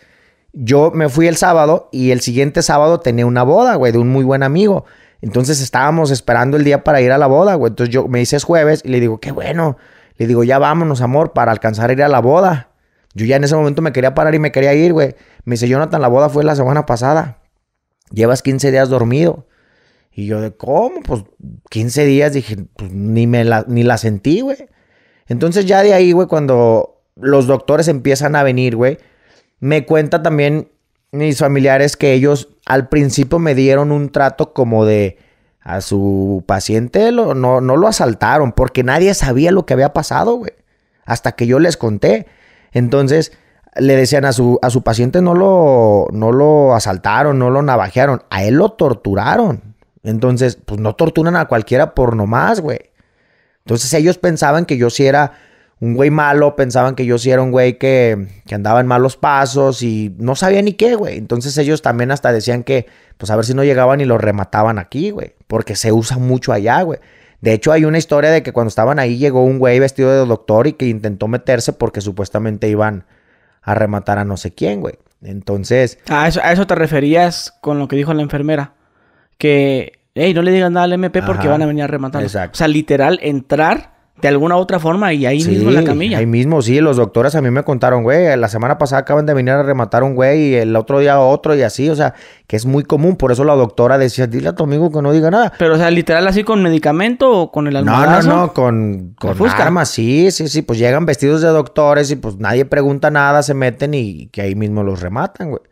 Yo me fui el sábado y el siguiente sábado tenía una boda, güey, de un muy buen amigo. Entonces estábamos esperando el día para ir a la boda, güey. Entonces yo me dice, jueves y le digo, qué bueno. Le digo, ya vámonos, amor, para alcanzar a ir a la boda. Yo ya en ese momento me quería parar y me quería ir, güey. Me dice, Jonathan, la boda fue la semana pasada. Llevas 15 días dormido. Y yo de, ¿cómo? Pues 15 días dije, pues ni, me la, ni la sentí, güey. Entonces ya de ahí, güey, cuando los doctores empiezan a venir, güey. Me cuenta también mis familiares que ellos al principio me dieron un trato como de a su paciente no, lo asaltaron porque nadie sabía lo que había pasado, güey. Hasta que yo les conté. Entonces le decían a su, a su paciente no lo, no lo asaltaron, no lo navajearon, a él lo torturaron. Entonces, pues no torturan a cualquiera por nomás, güey. Entonces ellos pensaban que yo sí era un güey malo, pensaban que yo sí era un güey que, andaba en malos pasos y no sabía ni qué, güey. Entonces ellos también hasta decían que, pues a ver si no llegaban y lo remataban aquí, güey, porque se usa mucho allá, güey. De hecho, hay una historia de que cuando estaban ahí llegó un güey vestido de doctor y que intentó meterse porque supuestamente iban a rematar a no sé quién, güey. Entonces. A eso, eso te referías con lo que dijo la enfermera. Que, hey, no le digan nada al MP porque van a venir a rematar. O sea, literal, entrar de alguna otra forma y ahí mismo la camilla. Ahí mismo, sí, los doctores a mí me contaron, güey, la semana pasada acaban de venir a rematar un güey y el otro día otro y así, o sea, que es muy común, por eso la doctora decía, dile a tu amigo que no diga nada. Pero, o sea, literal así con medicamento o con el almohadazo. No, no, no, con, con armas, sí, sí, sí, pues llegan vestidos de doctores y pues nadie pregunta nada, se meten y que ahí mismo los rematan, güey.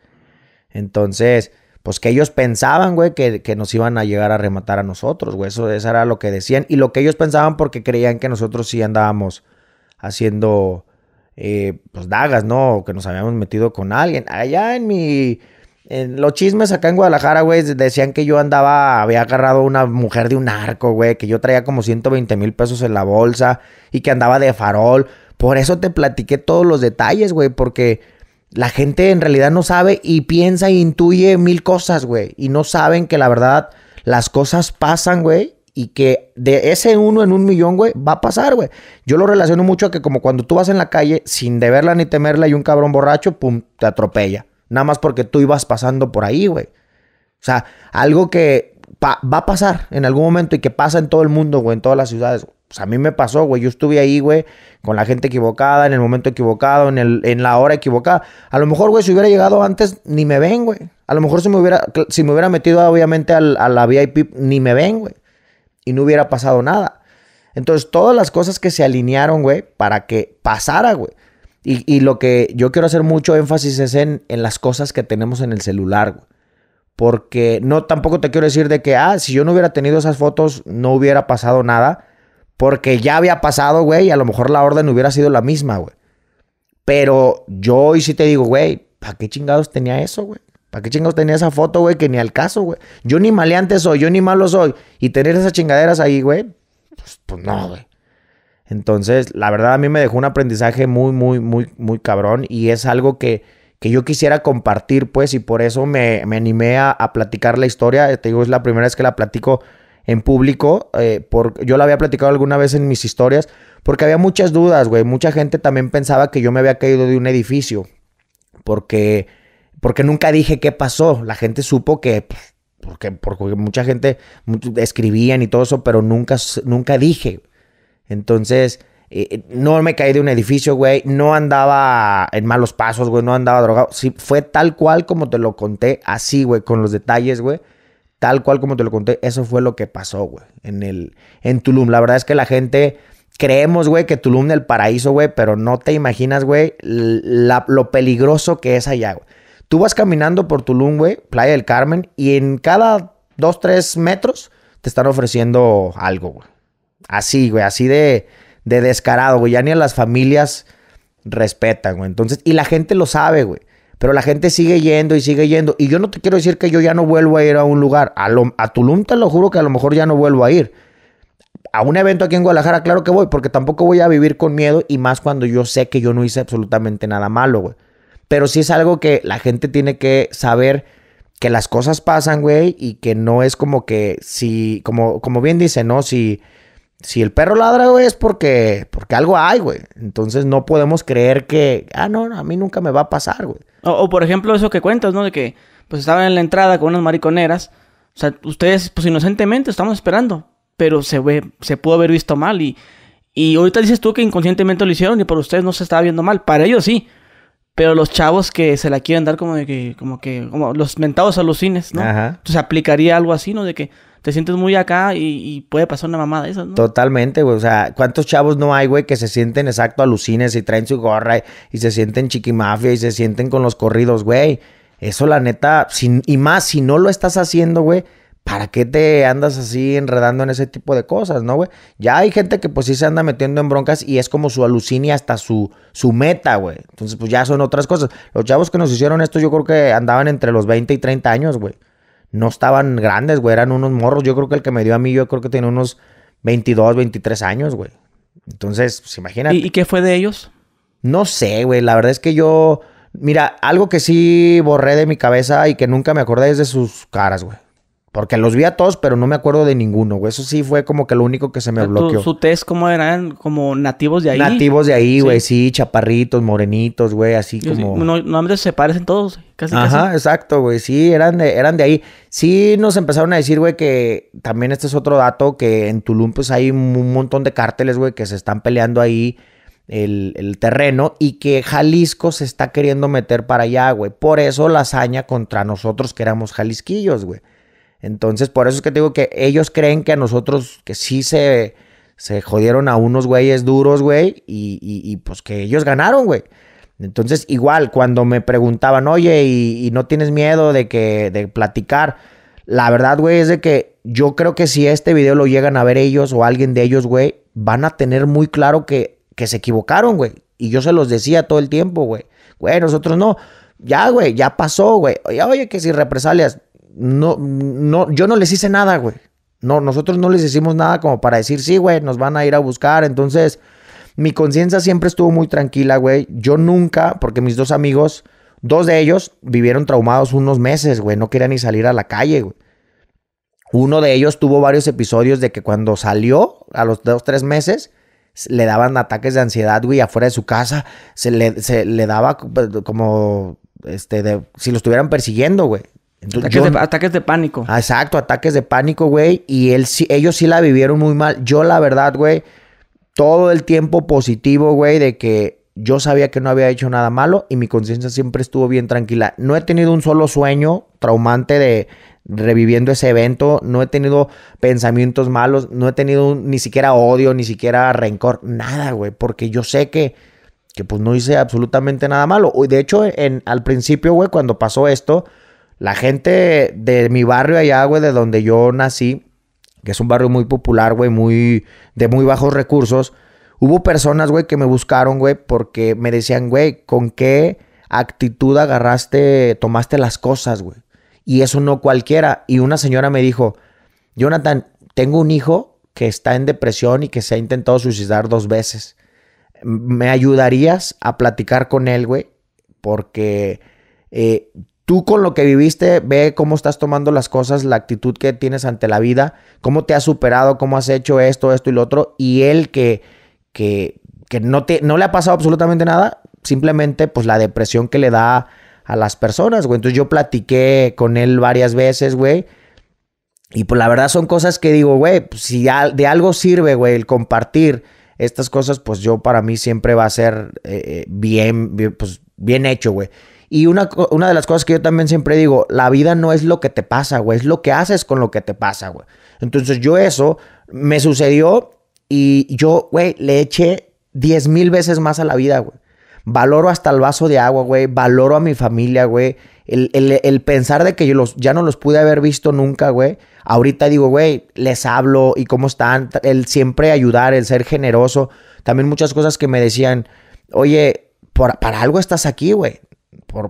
Entonces, pues que ellos pensaban, güey, que, nos iban a llegar a rematar a nosotros, güey. Eso, era lo que decían. Y lo que ellos pensaban porque creían que nosotros sí andábamos haciendo, eh, pues, dagas, ¿no? que nos habíamos metido con alguien. Allá en mi... En los chismes acá en Guadalajara, güey, decían que yo andaba, había agarrado una mujer de un arco, güey, que yo traía como 120 mil pesos en la bolsa y que andaba de farol. Por eso te platiqué todos los detalles, güey, porque la gente en realidad no sabe y piensa e intuye mil cosas, güey. Y no saben que la verdad las cosas pasan, güey. Y que de ese uno en un millón, güey, va a pasar, güey. Yo lo relaciono mucho a que como cuando tú vas en la calle sin deberla ni temerla y un cabrón borracho, pum, te atropella. Nada más porque tú ibas pasando por ahí, güey. O sea, algo que va a pasar en algún momento y que pasa en todo el mundo, güey, en todas las ciudades. Güey. O sea, a mí me pasó, güey. Yo estuve ahí, güey, con la gente equivocada, en el momento equivocado, en, el, en la hora equivocada. A lo mejor, güey, si hubiera llegado antes, ni me ven, güey. A lo mejor si me hubiera, si me hubiera metido, obviamente, a la VIP, ni me ven, güey. Y no hubiera pasado nada. Entonces, todas las cosas que se alinearon, güey, para que pasara, güey. Y, lo que yo quiero hacer mucho énfasis es en, las cosas que tenemos en el celular, güey. Porque no, tampoco te quiero decir de que, ah, si yo no hubiera tenido esas fotos, no hubiera pasado nada porque ya había pasado, güey, y a lo mejor la orden hubiera sido la misma, güey. Pero yo hoy sí te digo, güey, ¿para qué chingados tenía eso, güey? ¿Para qué chingados tenía esa foto, güey? Que ni al caso, güey. Yo ni maleante soy, yo ni malo soy. Y tener esas chingaderas ahí, güey, pues, pues no, güey. Entonces, la verdad a mí me dejó un aprendizaje muy, muy, muy, muy cabrón. Y es algo que, yo quisiera compartir, pues, y por eso me, me animé a, a, platicar la historia. Te digo, es la primera vez que la platico en público. Eh, yo lo había platicado alguna vez en mis historias, porque había muchas dudas, güey. Mucha gente también pensaba que yo me había caído de un edificio, porque, porque nunca dije qué pasó. La gente supo que, pues, porque, porque mucha gente escribían y todo eso, pero nunca, nunca dije. Entonces, eh, eh, no me caí de un edificio, güey. No andaba en malos pasos, güey. No andaba drogado. Sí, fue tal cual como te lo conté, así, güey, con los detalles, güey. Tal cual como te lo conté, eso fue lo que pasó, güey, en, el, en Tulum. La verdad es que la gente creemos, güey, que Tulum es el paraíso, güey, pero no te imaginas, güey, lo peligroso que es allá, güey. Tú vas caminando por Tulum, güey, Playa del Carmen, y en cada dos, tres metros te están ofreciendo algo, güey. Así, güey, así de, de descarado, güey. Ya ni a las familias respetan, güey. Entonces, y la gente lo sabe, güey. Pero la gente sigue yendo y sigue yendo. Y yo no te quiero decir que yo ya no vuelvo a ir a un lugar. A, Tulum te lo juro que a lo mejor ya no vuelvo a ir. A un evento aquí en Guadalajara, claro que voy, porque tampoco voy a vivir con miedo y más cuando yo sé que yo no hice absolutamente nada malo, güey. Pero sí es algo que la gente tiene que saber que las cosas pasan, güey, y que no es como que si, como, como bien dice, ¿no? Si, si el perro ladra, es porque, porque algo hay, güey. Entonces no podemos creer que, ah, no, a mí nunca me va a pasar, güey. O, por ejemplo, eso que cuentas, ¿no? De que pues estaban en la entrada con unas mariconeras. O sea, ustedes, pues inocentemente, estamos esperando. Pero se ve, se pudo haber visto mal. Y, y ahorita dices tú que inconscientemente lo hicieron y por ustedes no se estaba viendo mal. Para ellos sí. Pero los chavos que se la quieren dar como de que, como que, como los mentados alucines, ¿no? Ajá. Entonces aplicaría algo así, ¿no? De que, te sientes muy acá y, puede pasar una mamada de esas, ¿no? Totalmente, güey. O sea, ¿cuántos chavos no hay, güey, que se sienten exacto alucines y traen su gorra y, se sienten chiquimafia y se sienten con los corridos, güey? Eso, la neta, y más, si no lo estás haciendo, güey. ¿Para qué te andas así enredando en ese tipo de cosas, no, güey? Ya hay gente que pues sí se anda metiendo en broncas y es como su alucinia hasta su, su meta, güey. Entonces, pues ya son otras cosas. Los chavos que nos hicieron esto yo creo que andaban entre los 20 y 30 años, güey no estaban grandes, güey, eran unos morros. Yo creo que el que me dio a mí, yo creo que tenía unos 22, 23 años, güey. Entonces, se pues, imagínate. ¿Y, qué fue de ellos? No sé, güey. La verdad es que yo. Mira, algo que sí borré de mi cabeza y que nunca me acordé es de sus caras, güey. Porque los vi a todos, pero no me acuerdo de ninguno, güey. Eso sí fue como que lo único que se me bloqueó. ¿Su test cómo eran? ¿Como nativos de ahí? Nativos de ahí, güey, sí. chaparritos, morenitos, güey, así como... No, No, se parecen todos, casi, Ajá, exacto, güey. Sí, eran de, eran de ahí. Sí nos empezaron a decir, güey, que... También este es otro dato, que en Tulum, pues, hay un montón de cárteles, güey, que se están peleando ahí el, el terreno. Y que Jalisco se está queriendo meter para allá, güey. Por eso la hazaña contra nosotros que éramos jalisquillos, güey. Entonces, por eso es que te digo que ellos creen que a nosotros, que sí se, se jodieron a unos güeyes duros, güey, y, pues que ellos ganaron, güey. Entonces, igual, cuando me preguntaban, oye, y, no tienes miedo de que, de platicar, la verdad, güey, es de que yo creo que si este video lo llegan a ver ellos o alguien de ellos, güey, van a tener muy claro que, que se equivocaron, güey. Y yo se los decía todo el tiempo, güey. Güey, nosotros no. Ya, güey, ya pasó, güey. Oye, oye, que si represalias, no, no, yo no les hice nada, güey. No, nosotros no les hicimos nada como para decir, sí, güey, nos van a ir a buscar. Entonces, mi conciencia siempre estuvo muy tranquila, güey. Yo nunca, porque mis dos amigos, dos de ellos vivieron traumados unos meses, güey. No querían ni salir a la calle, güey. Uno de ellos tuvo varios episodios de que cuando salió, a los dos, tres meses, le daban ataques de ansiedad, güey, afuera de su casa. Se le, se le daba como, este, de, si lo estuvieran persiguiendo, güey ataques, de, pánico. Ah, exacto, ataques de pánico, güey. Y él, ellos sí la vivieron muy mal. Yo, la verdad, güey, todo el tiempo positivo, güey, de que yo sabía que no había hecho nada malo y mi conciencia siempre estuvo bien tranquila. No he tenido un solo sueño traumante de reviviendo ese evento, no he tenido pensamientos malos, no he tenido ni siquiera odio, ni siquiera rencor, nada, güey, porque yo sé que, que pues no hice absolutamente nada malo. De hecho, en, al principio, güey, cuando pasó esto, la gente de mi barrio allá, güey, de donde yo nací, que es un barrio muy popular, güey, muy, de muy bajos recursos, hubo personas, güey, que me buscaron, güey, porque me decían, güey, ¿con qué actitud agarraste, tomaste las cosas, güey? Y eso no cualquiera. Y una señora me dijo, Jonathan, tengo un hijo que está en depresión y que se ha intentado suicidar dos veces. ¿Me ayudarías a platicar con él, güey? Porque eh, Tú con lo que viviste, ve cómo estás tomando las cosas, la actitud que tienes ante la vida, cómo te has superado, cómo has hecho esto, esto y lo otro. Y él que, que, que no, te, no le ha pasado absolutamente nada, simplemente pues la depresión que le da a las personas, güey. Entonces yo platiqué con él varias veces, güey. Y pues la verdad son cosas que digo, güey, pues, si de algo sirve, güey, el compartir estas cosas, pues yo para mí siempre va a ser eh, eh, bien, pues bien hecho, güey. Y una, de las cosas que yo también siempre digo, la vida no es lo que te pasa, güey, es lo que haces con lo que te pasa, güey. Entonces yo eso me sucedió y yo, güey, le eché 10 mil veces más a la vida, güey. Valoro hasta el vaso de agua, güey. Valoro a mi familia, güey. El, pensar de que yo los, ya no los pude haber visto nunca, güey. Ahorita digo, güey, les hablo y cómo están. El siempre ayudar, el ser generoso. También muchas cosas que me decían, oye, para algo estás aquí, güey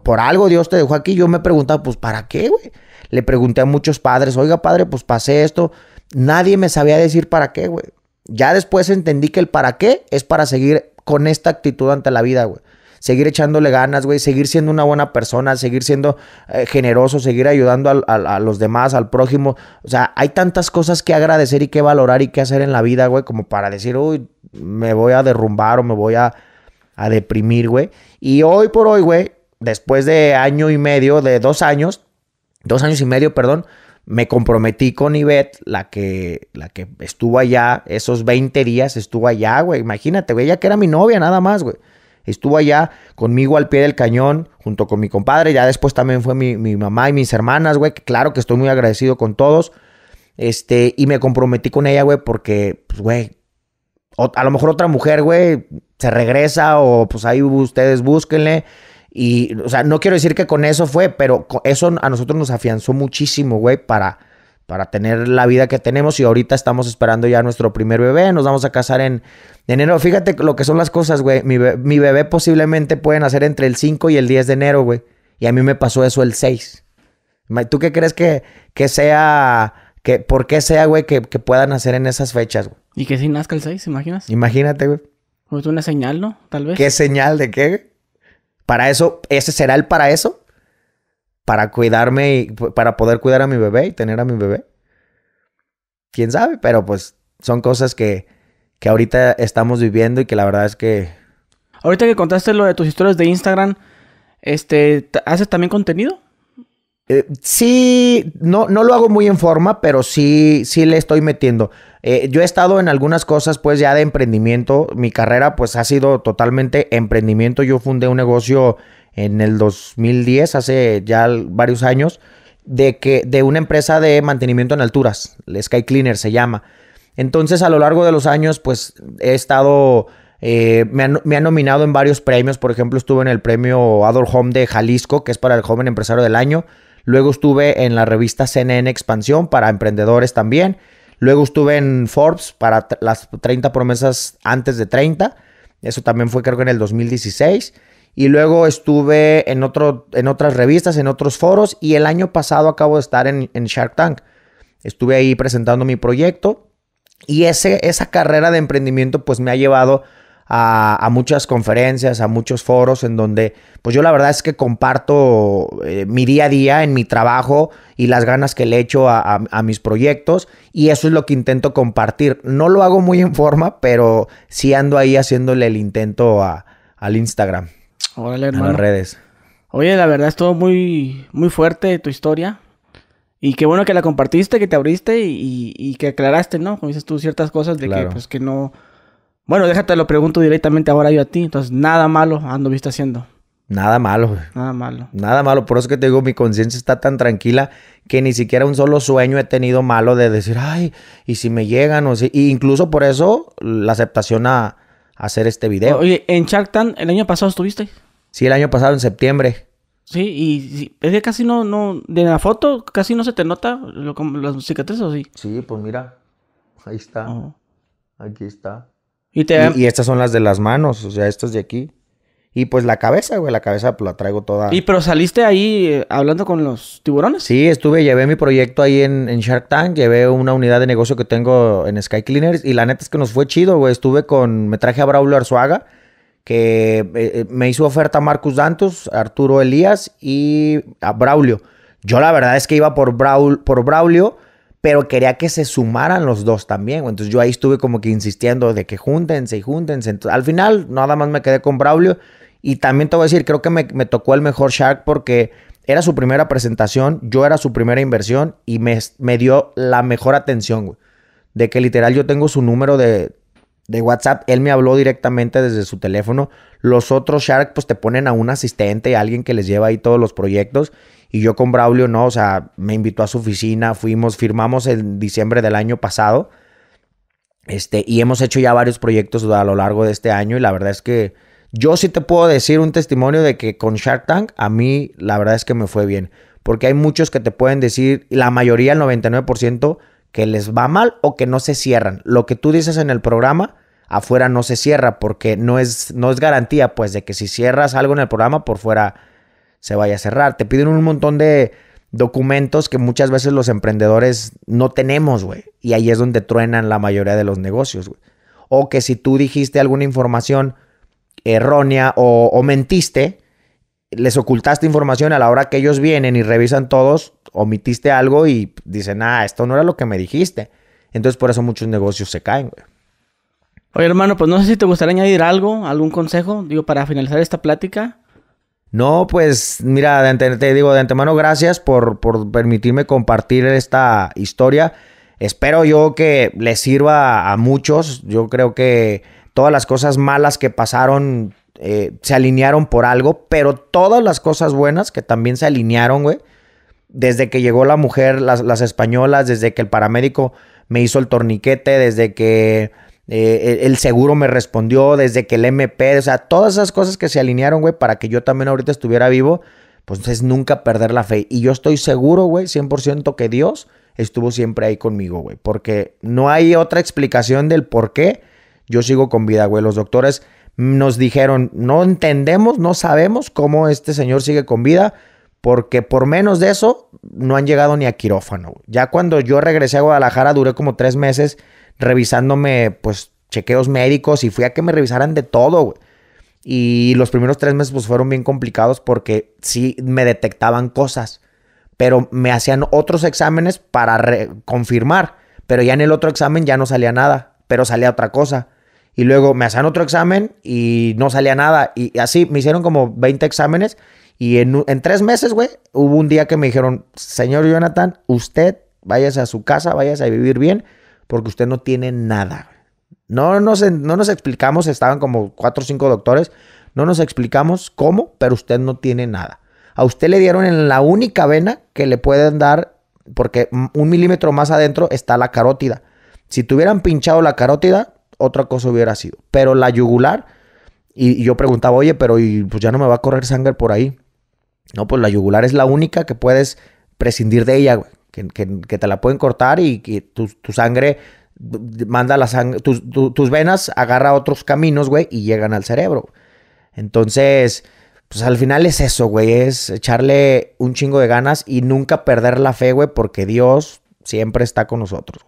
por, algo Dios te dejó aquí. Yo me preguntaba, pues, ¿para qué, güey? Le pregunté a muchos padres, oiga, padre, pues pasé esto. Nadie me sabía decir para qué, güey. Ya después entendí que el para qué es para seguir con esta actitud ante la vida, güey. Seguir echándole ganas, güey. Seguir siendo una buena persona, seguir siendo eh, generoso, seguir ayudando a, los demás, al prójimo. O sea, hay tantas cosas que agradecer y que valorar y que hacer en la vida, güey, como para decir, uy, me voy a derrumbar o me voy a, a deprimir, güey. Y hoy por hoy, güey, después de año y medio, de dos años, dos años y medio, perdón, me comprometí con Ivette, la que, la que estuvo allá, esos 20 días estuvo allá, güey. Imagínate, güey, ella que era mi novia nada más, güey. Estuvo allá conmigo al pie del cañón, junto con mi compadre. Ya después también fue mi, mamá y mis hermanas, güey. claro que estoy muy agradecido con todos. Este, y me comprometí con ella, güey, porque, pues, güey, a lo mejor otra mujer, güey, se regresa o pues ahí ustedes búsquenle. Y, o sea, no quiero decir que con eso fue, pero eso a nosotros nos afianzó muchísimo, güey, para, para tener la vida que tenemos. Y ahorita estamos esperando ya nuestro primer bebé. Nos vamos a casar en, enero. Fíjate lo que son las cosas, güey. Mi, bebé posiblemente pueden hacer entre el 5 y el 10 de enero, güey. Y a mí me pasó eso el 6. ¿Tú qué crees que, que sea, que, por qué sea, güey, que, que puedan hacer en esas fechas, güey? Y que si nazca el 6, ¿imaginas? Imagínate, güey. Pues una señal, ¿no? Tal vez. ¿Qué señal de qué, güey? Para eso, ese será el para eso. Para cuidarme y para poder cuidar a mi bebé y tener a mi bebé. Quién sabe, pero pues son cosas que, que ahorita estamos viviendo y que la verdad es que. Ahorita que contaste lo de tus historias de Instagram, este, ¿haces también contenido? Eh, sí, no, no lo hago muy en forma, pero sí, sí le estoy metiendo. Eh, yo he estado en algunas cosas pues ya de emprendimiento. Mi carrera pues ha sido totalmente emprendimiento. Yo fundé un negocio en el 2010, hace ya varios años, de, que, de una empresa de mantenimiento en alturas. El Sky Cleaner se llama. Entonces a lo largo de los años pues he estado... Eh, me, han, me, han, nominado en varios premios. Por ejemplo, estuve en el premio Adol Home de Jalisco, que es para el joven empresario del año. Luego estuve en la revista CNN Expansión para emprendedores también. Luego estuve en Forbes para las 30 promesas antes de 30. Eso también fue creo que en el 2016. Y luego estuve en, otro, en otras revistas, en otros foros. Y el año pasado acabo de estar en, Shark Tank. Estuve ahí presentando mi proyecto. Y ese, esa carrera de emprendimiento pues me ha llevado a, muchas conferencias, a muchos foros en donde, pues yo la verdad es que comparto eh, mi día a día en mi trabajo y las ganas que le echo a, a, mis proyectos y eso es lo que intento compartir. No lo hago muy en forma, pero sí ando ahí haciéndole el intento al Instagram, Órale, a las redes. Oye, la verdad es muy, muy fuerte tu historia. Y qué bueno que la compartiste, que te abriste y, que aclaraste, ¿no? Como dices tú, ciertas cosas de que, pues, que no, bueno, déjate lo pregunto directamente ahora yo a ti. Entonces, nada malo ando viste haciendo. Nada malo, Nada malo. Nada malo. Por eso que te digo, mi conciencia está tan tranquila que ni siquiera un solo sueño he tenido malo de decir, ay, y si me llegan o si. Y incluso por eso la aceptación a, hacer este video. Oye, en Chartan ¿el año pasado estuviste? Sí, el año pasado, en septiembre. Sí, y es que casi no, no, de la foto casi no se te nota lo, como las cicatrices, ¿o sí? Sí, pues mira, ahí está. Aquí está. Y, estas son las de las manos, o sea, estas de aquí. Y pues la cabeza, güey, la cabeza la traigo toda. ¿Y pero saliste ahí eh, hablando con los tiburones? Sí, estuve, llevé mi proyecto ahí en, Shark Tank, llevé una unidad de negocio que tengo en Sky Cleaners y la neta es que nos fue chido, güey. Estuve con, me traje a Braulio Arzuaga, que eh, eh, me hizo oferta Marcus Dantos, Arturo Elías y a Braulio. Yo la verdad es que iba por, Braul, por Braulio pero quería que se sumaran los dos también. Entonces yo ahí estuve como que insistiendo de que júntense y júntense. Entonces, al final nada más me quedé con Braulio y también te voy a decir, creo que me, tocó el mejor Shark porque era su primera presentación, yo era su primera inversión y me, me dio la mejor atención, De que literal yo tengo su número de, de WhatsApp, él me habló directamente desde su teléfono. Los otros Shark pues te ponen a un asistente, a alguien que les lleva ahí todos los proyectos y yo con Braulio, no, o sea, me invitó a su oficina, fuimos, firmamos en diciembre del año pasado. Este, y hemos hecho ya varios proyectos a lo largo de este año y la verdad es que yo sí te puedo decir un testimonio de que con Shark Tank a mí la verdad es que me fue bien, porque hay muchos que te pueden decir, la mayoría, el 99%, que les va mal o que no se cierran. Lo que tú dices en el programa afuera no se cierra porque no es no es garantía pues de que si cierras algo en el programa por fuera se vaya a cerrar. Te piden un montón de documentos que muchas veces los emprendedores no tenemos, güey. Y ahí es donde truenan la mayoría de los negocios, güey. O que si tú dijiste alguna información errónea o, mentiste, les ocultaste información a la hora que ellos vienen y revisan todos, omitiste algo y dicen, ah, esto no era lo que me dijiste. Entonces por eso muchos negocios se caen, güey. Oye, hermano, pues no sé si te gustaría añadir algo, algún consejo, digo, para finalizar esta plática. No, pues mira, te digo de antemano gracias por, por, permitirme compartir esta historia. Espero yo que les sirva a muchos. Yo creo que todas las cosas malas que pasaron eh, se alinearon por algo, pero todas las cosas buenas que también se alinearon, güey. Desde que llegó la mujer, las, las españolas, desde que el paramédico me hizo el torniquete, desde que eh, el seguro me respondió desde que el MP, o sea, todas esas cosas que se alinearon, güey, para que yo también ahorita estuviera vivo, pues es nunca perder la fe. Y yo estoy seguro, güey, 100% que Dios estuvo siempre ahí conmigo, güey, porque no hay otra explicación del por qué yo sigo con vida, güey. Los doctores nos dijeron, no entendemos, no sabemos cómo este señor sigue con vida, porque por menos de eso no han llegado ni a quirófano. Ya cuando yo regresé a Guadalajara duré como tres meses revisándome, pues, chequeos médicos y fui a que me revisaran de todo, Y los primeros tres meses, pues, fueron bien complicados porque sí me detectaban cosas, pero me hacían otros exámenes para confirmar, pero ya en el otro examen ya no salía nada, pero salía otra cosa. Y luego me hacían otro examen y no salía nada. Y así me hicieron como 20 exámenes. Y en, tres meses, güey, hubo un día que me dijeron, señor Jonathan, usted váyase a su casa, váyase a vivir bien porque usted no tiene nada. No nos, no nos explicamos, estaban como cuatro o cinco doctores, no nos explicamos cómo, pero usted no tiene nada. A usted le dieron en la única vena que le pueden dar, porque un milímetro más adentro está la carótida. Si tuvieran pinchado la carótida, otra cosa hubiera sido. Pero la yugular, y, yo preguntaba, oye, pero y, pues ya no me va a correr sangre por ahí. No, pues la yugular es la única que puedes prescindir de ella, güey que, te la pueden cortar y que tu, sangre manda la sangre, tus, tus venas agarra otros caminos, güey, y llegan al cerebro. Entonces, pues al final es eso, güey, es echarle un chingo de ganas y nunca perder la fe, güey, porque Dios siempre está con nosotros.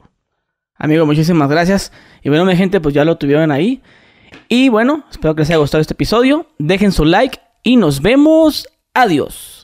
Amigo, muchísimas gracias. Y bueno, mi gente, pues ya lo tuvieron ahí. Y bueno, espero que les haya gustado este episodio. Dejen su like y nos vemos. Adiós.